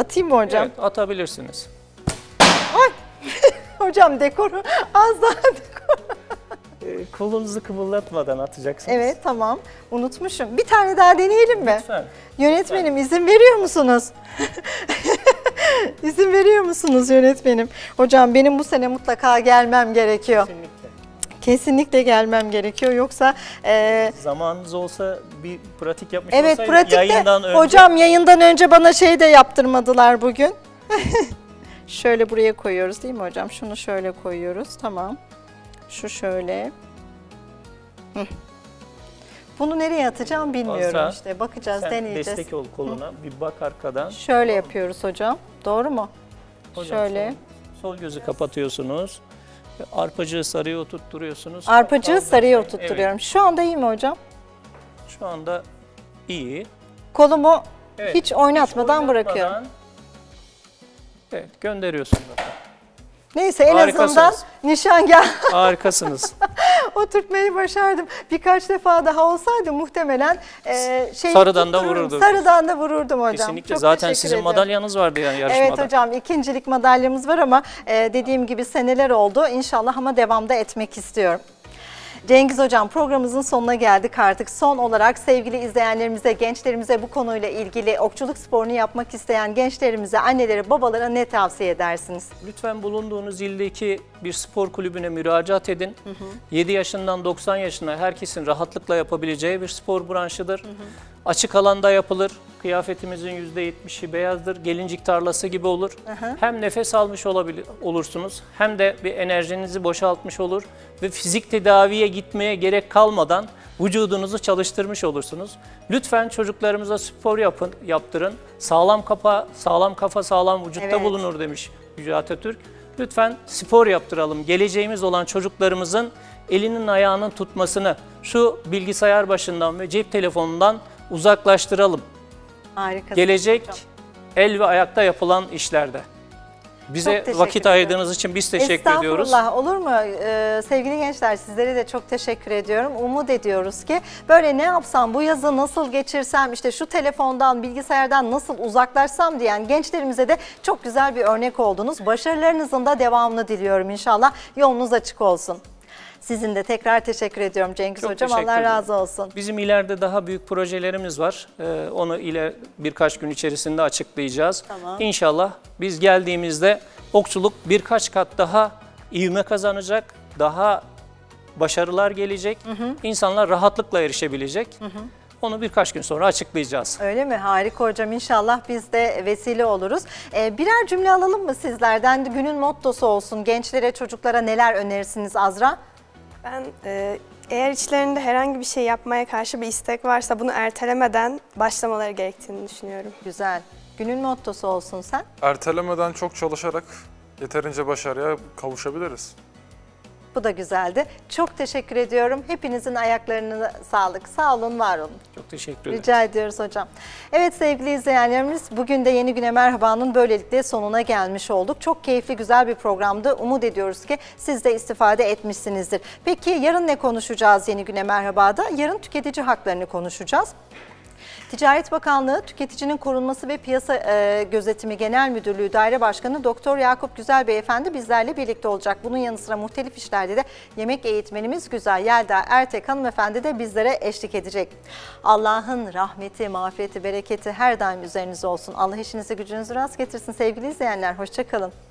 Atayım mı hocam? Evet atabilirsiniz. Ay! hocam dekoru az daha dekor. Ee, Kolunuzu kıvıldatmadan atacaksınız. Evet tamam unutmuşum. Bir tane daha deneyelim mi? Lütfen. Yönetmenim izin veriyor musunuz? İzin veriyor musunuz yönetmenim? Hocam benim bu sene mutlaka gelmem gerekiyor. Kesinlikle. Kesinlikle gelmem gerekiyor. Yoksa e, zamanınız olsa bir pratik yapmış evet, olsaydı pratikte, yayından önce. Hocam yayından önce bana şey de yaptırmadılar bugün. şöyle buraya koyuyoruz değil mi hocam? Şunu şöyle koyuyoruz. Tamam. Şu şöyle. Bunu nereye atacağım bilmiyorum Fazla, işte. Bakacağız, sen deneyeceğiz. destek ol koluna. Bir bak arkadan. Şöyle tamam. yapıyoruz hocam. Doğru mu? Hocam, şöyle. Sol, sol gözü kapatıyorsunuz. Arpacığı sarıya oturtturuyorsunuz. Arpacığı sarıya oturtturuyorum. Evet. Şu anda iyi mi hocam? Şu anda iyi. Kolumu evet. hiç oynatmadan hiç oynatmadan, bırakıyorum. Evet gönderiyorsun zaten. Neyse en Harikasınız. azından nişangah Harikasınız. oturtmayı başardım. Birkaç defa daha olsaydı muhtemelen e, şey sarıdan da vururdum. Sarıdan da vururdum hocam. Kesinlikle Çok zaten sizin ederim. madalyanız vardı yani yarışmada. Evet hocam ikincilik madalyamız var ama e, dediğim gibi seneler oldu. İnşallah ama devamda etmek istiyorum. Cengiz Hocam programımızın sonuna geldik artık. Son olarak sevgili izleyenlerimize, gençlerimize bu konuyla ilgili okçuluk sporunu yapmak isteyen gençlerimize, annelere, babalara ne tavsiye edersiniz? Lütfen bulunduğunuz ildeki bir spor kulübüne müracaat edin. Hı hı. 7 yaşından 90 yaşına herkesin rahatlıkla yapabileceği bir spor branşıdır. Hı hı. Açık alanda yapılır. Kıyafetimizin %70'i beyazdır. Gelincik tarlası gibi olur. Aha. Hem nefes almış olabilir, olursunuz hem de bir enerjinizi boşaltmış olur. Ve fizik tedaviye gitmeye gerek kalmadan vücudunuzu çalıştırmış olursunuz. Lütfen çocuklarımıza spor yapın, yaptırın. Sağlam kafa, sağlam kafa sağlam vücutta evet. bulunur demiş Yüce Atatürk. Lütfen spor yaptıralım. Geleceğimiz olan çocuklarımızın elinin ayağının tutmasını şu bilgisayar başından ve cep telefonundan uzaklaştıralım. Harika. Gelecek el ve ayakta yapılan işlerde. Bize vakit ayırdığınız için biz teşekkür ediyoruz. Estağfurullah olur mu? Ee, sevgili gençler sizlere de çok teşekkür ediyorum. Umut ediyoruz ki böyle ne yapsam bu yazı nasıl geçirsem işte şu telefondan bilgisayardan nasıl uzaklaşsam diyen gençlerimize de çok güzel bir örnek oldunuz. Başarılarınızın da devamını diliyorum inşallah. Yolunuz açık olsun. Sizin de tekrar teşekkür ediyorum Cengiz Çok Hocam. Allah razı olsun. Bizim ileride daha büyük projelerimiz var. Ee, onu ile birkaç gün içerisinde açıklayacağız. Tamam. İnşallah biz geldiğimizde okçuluk birkaç kat daha ivme kazanacak, daha başarılar gelecek, hı hı. insanlar rahatlıkla erişebilecek. Hı hı. Onu birkaç gün sonra açıklayacağız. Öyle mi? Harika hocam. İnşallah biz de vesile oluruz. Ee, birer cümle alalım mı sizlerden? Günün mottosu olsun. Gençlere, çocuklara neler önerirsiniz Azra? Ben e, eğer içlerinde herhangi bir şey yapmaya karşı bir istek varsa bunu ertelemeden başlamaları gerektiğini düşünüyorum. Güzel. Günün mottosu olsun sen. Ertelemeden çok çalışarak yeterince başarıya kavuşabiliriz. Bu da güzeldi. Çok teşekkür ediyorum. Hepinizin ayaklarına sağlık. Sağ olun, var olun. Çok teşekkür ederim. Rica ediyoruz hocam. Evet sevgili izleyenlerimiz bugün de Yeni Güne Merhaba'nın böylelikle sonuna gelmiş olduk. Çok keyifli, güzel bir programdı. Umut ediyoruz ki siz de istifade etmişsinizdir. Peki yarın ne konuşacağız Yeni Güne Merhaba'da? Yarın tüketici haklarını konuşacağız. Ticaret Bakanlığı Tüketicinin Korunması ve Piyasa e, Gözetimi Genel Müdürlüğü Daire Başkanı Doktor Yakup Güzel Beyefendi bizlerle birlikte olacak. Bunun yanı sıra muhtelif işlerde de yemek eğitmenimiz Güzel Yelda Ertek hanımefendi de bizlere eşlik edecek. Allah'ın rahmeti, mağfireti, bereketi her daim üzerinize olsun. Allah işinizi gücünüzü rast getirsin sevgili izleyenler. Hoşçakalın.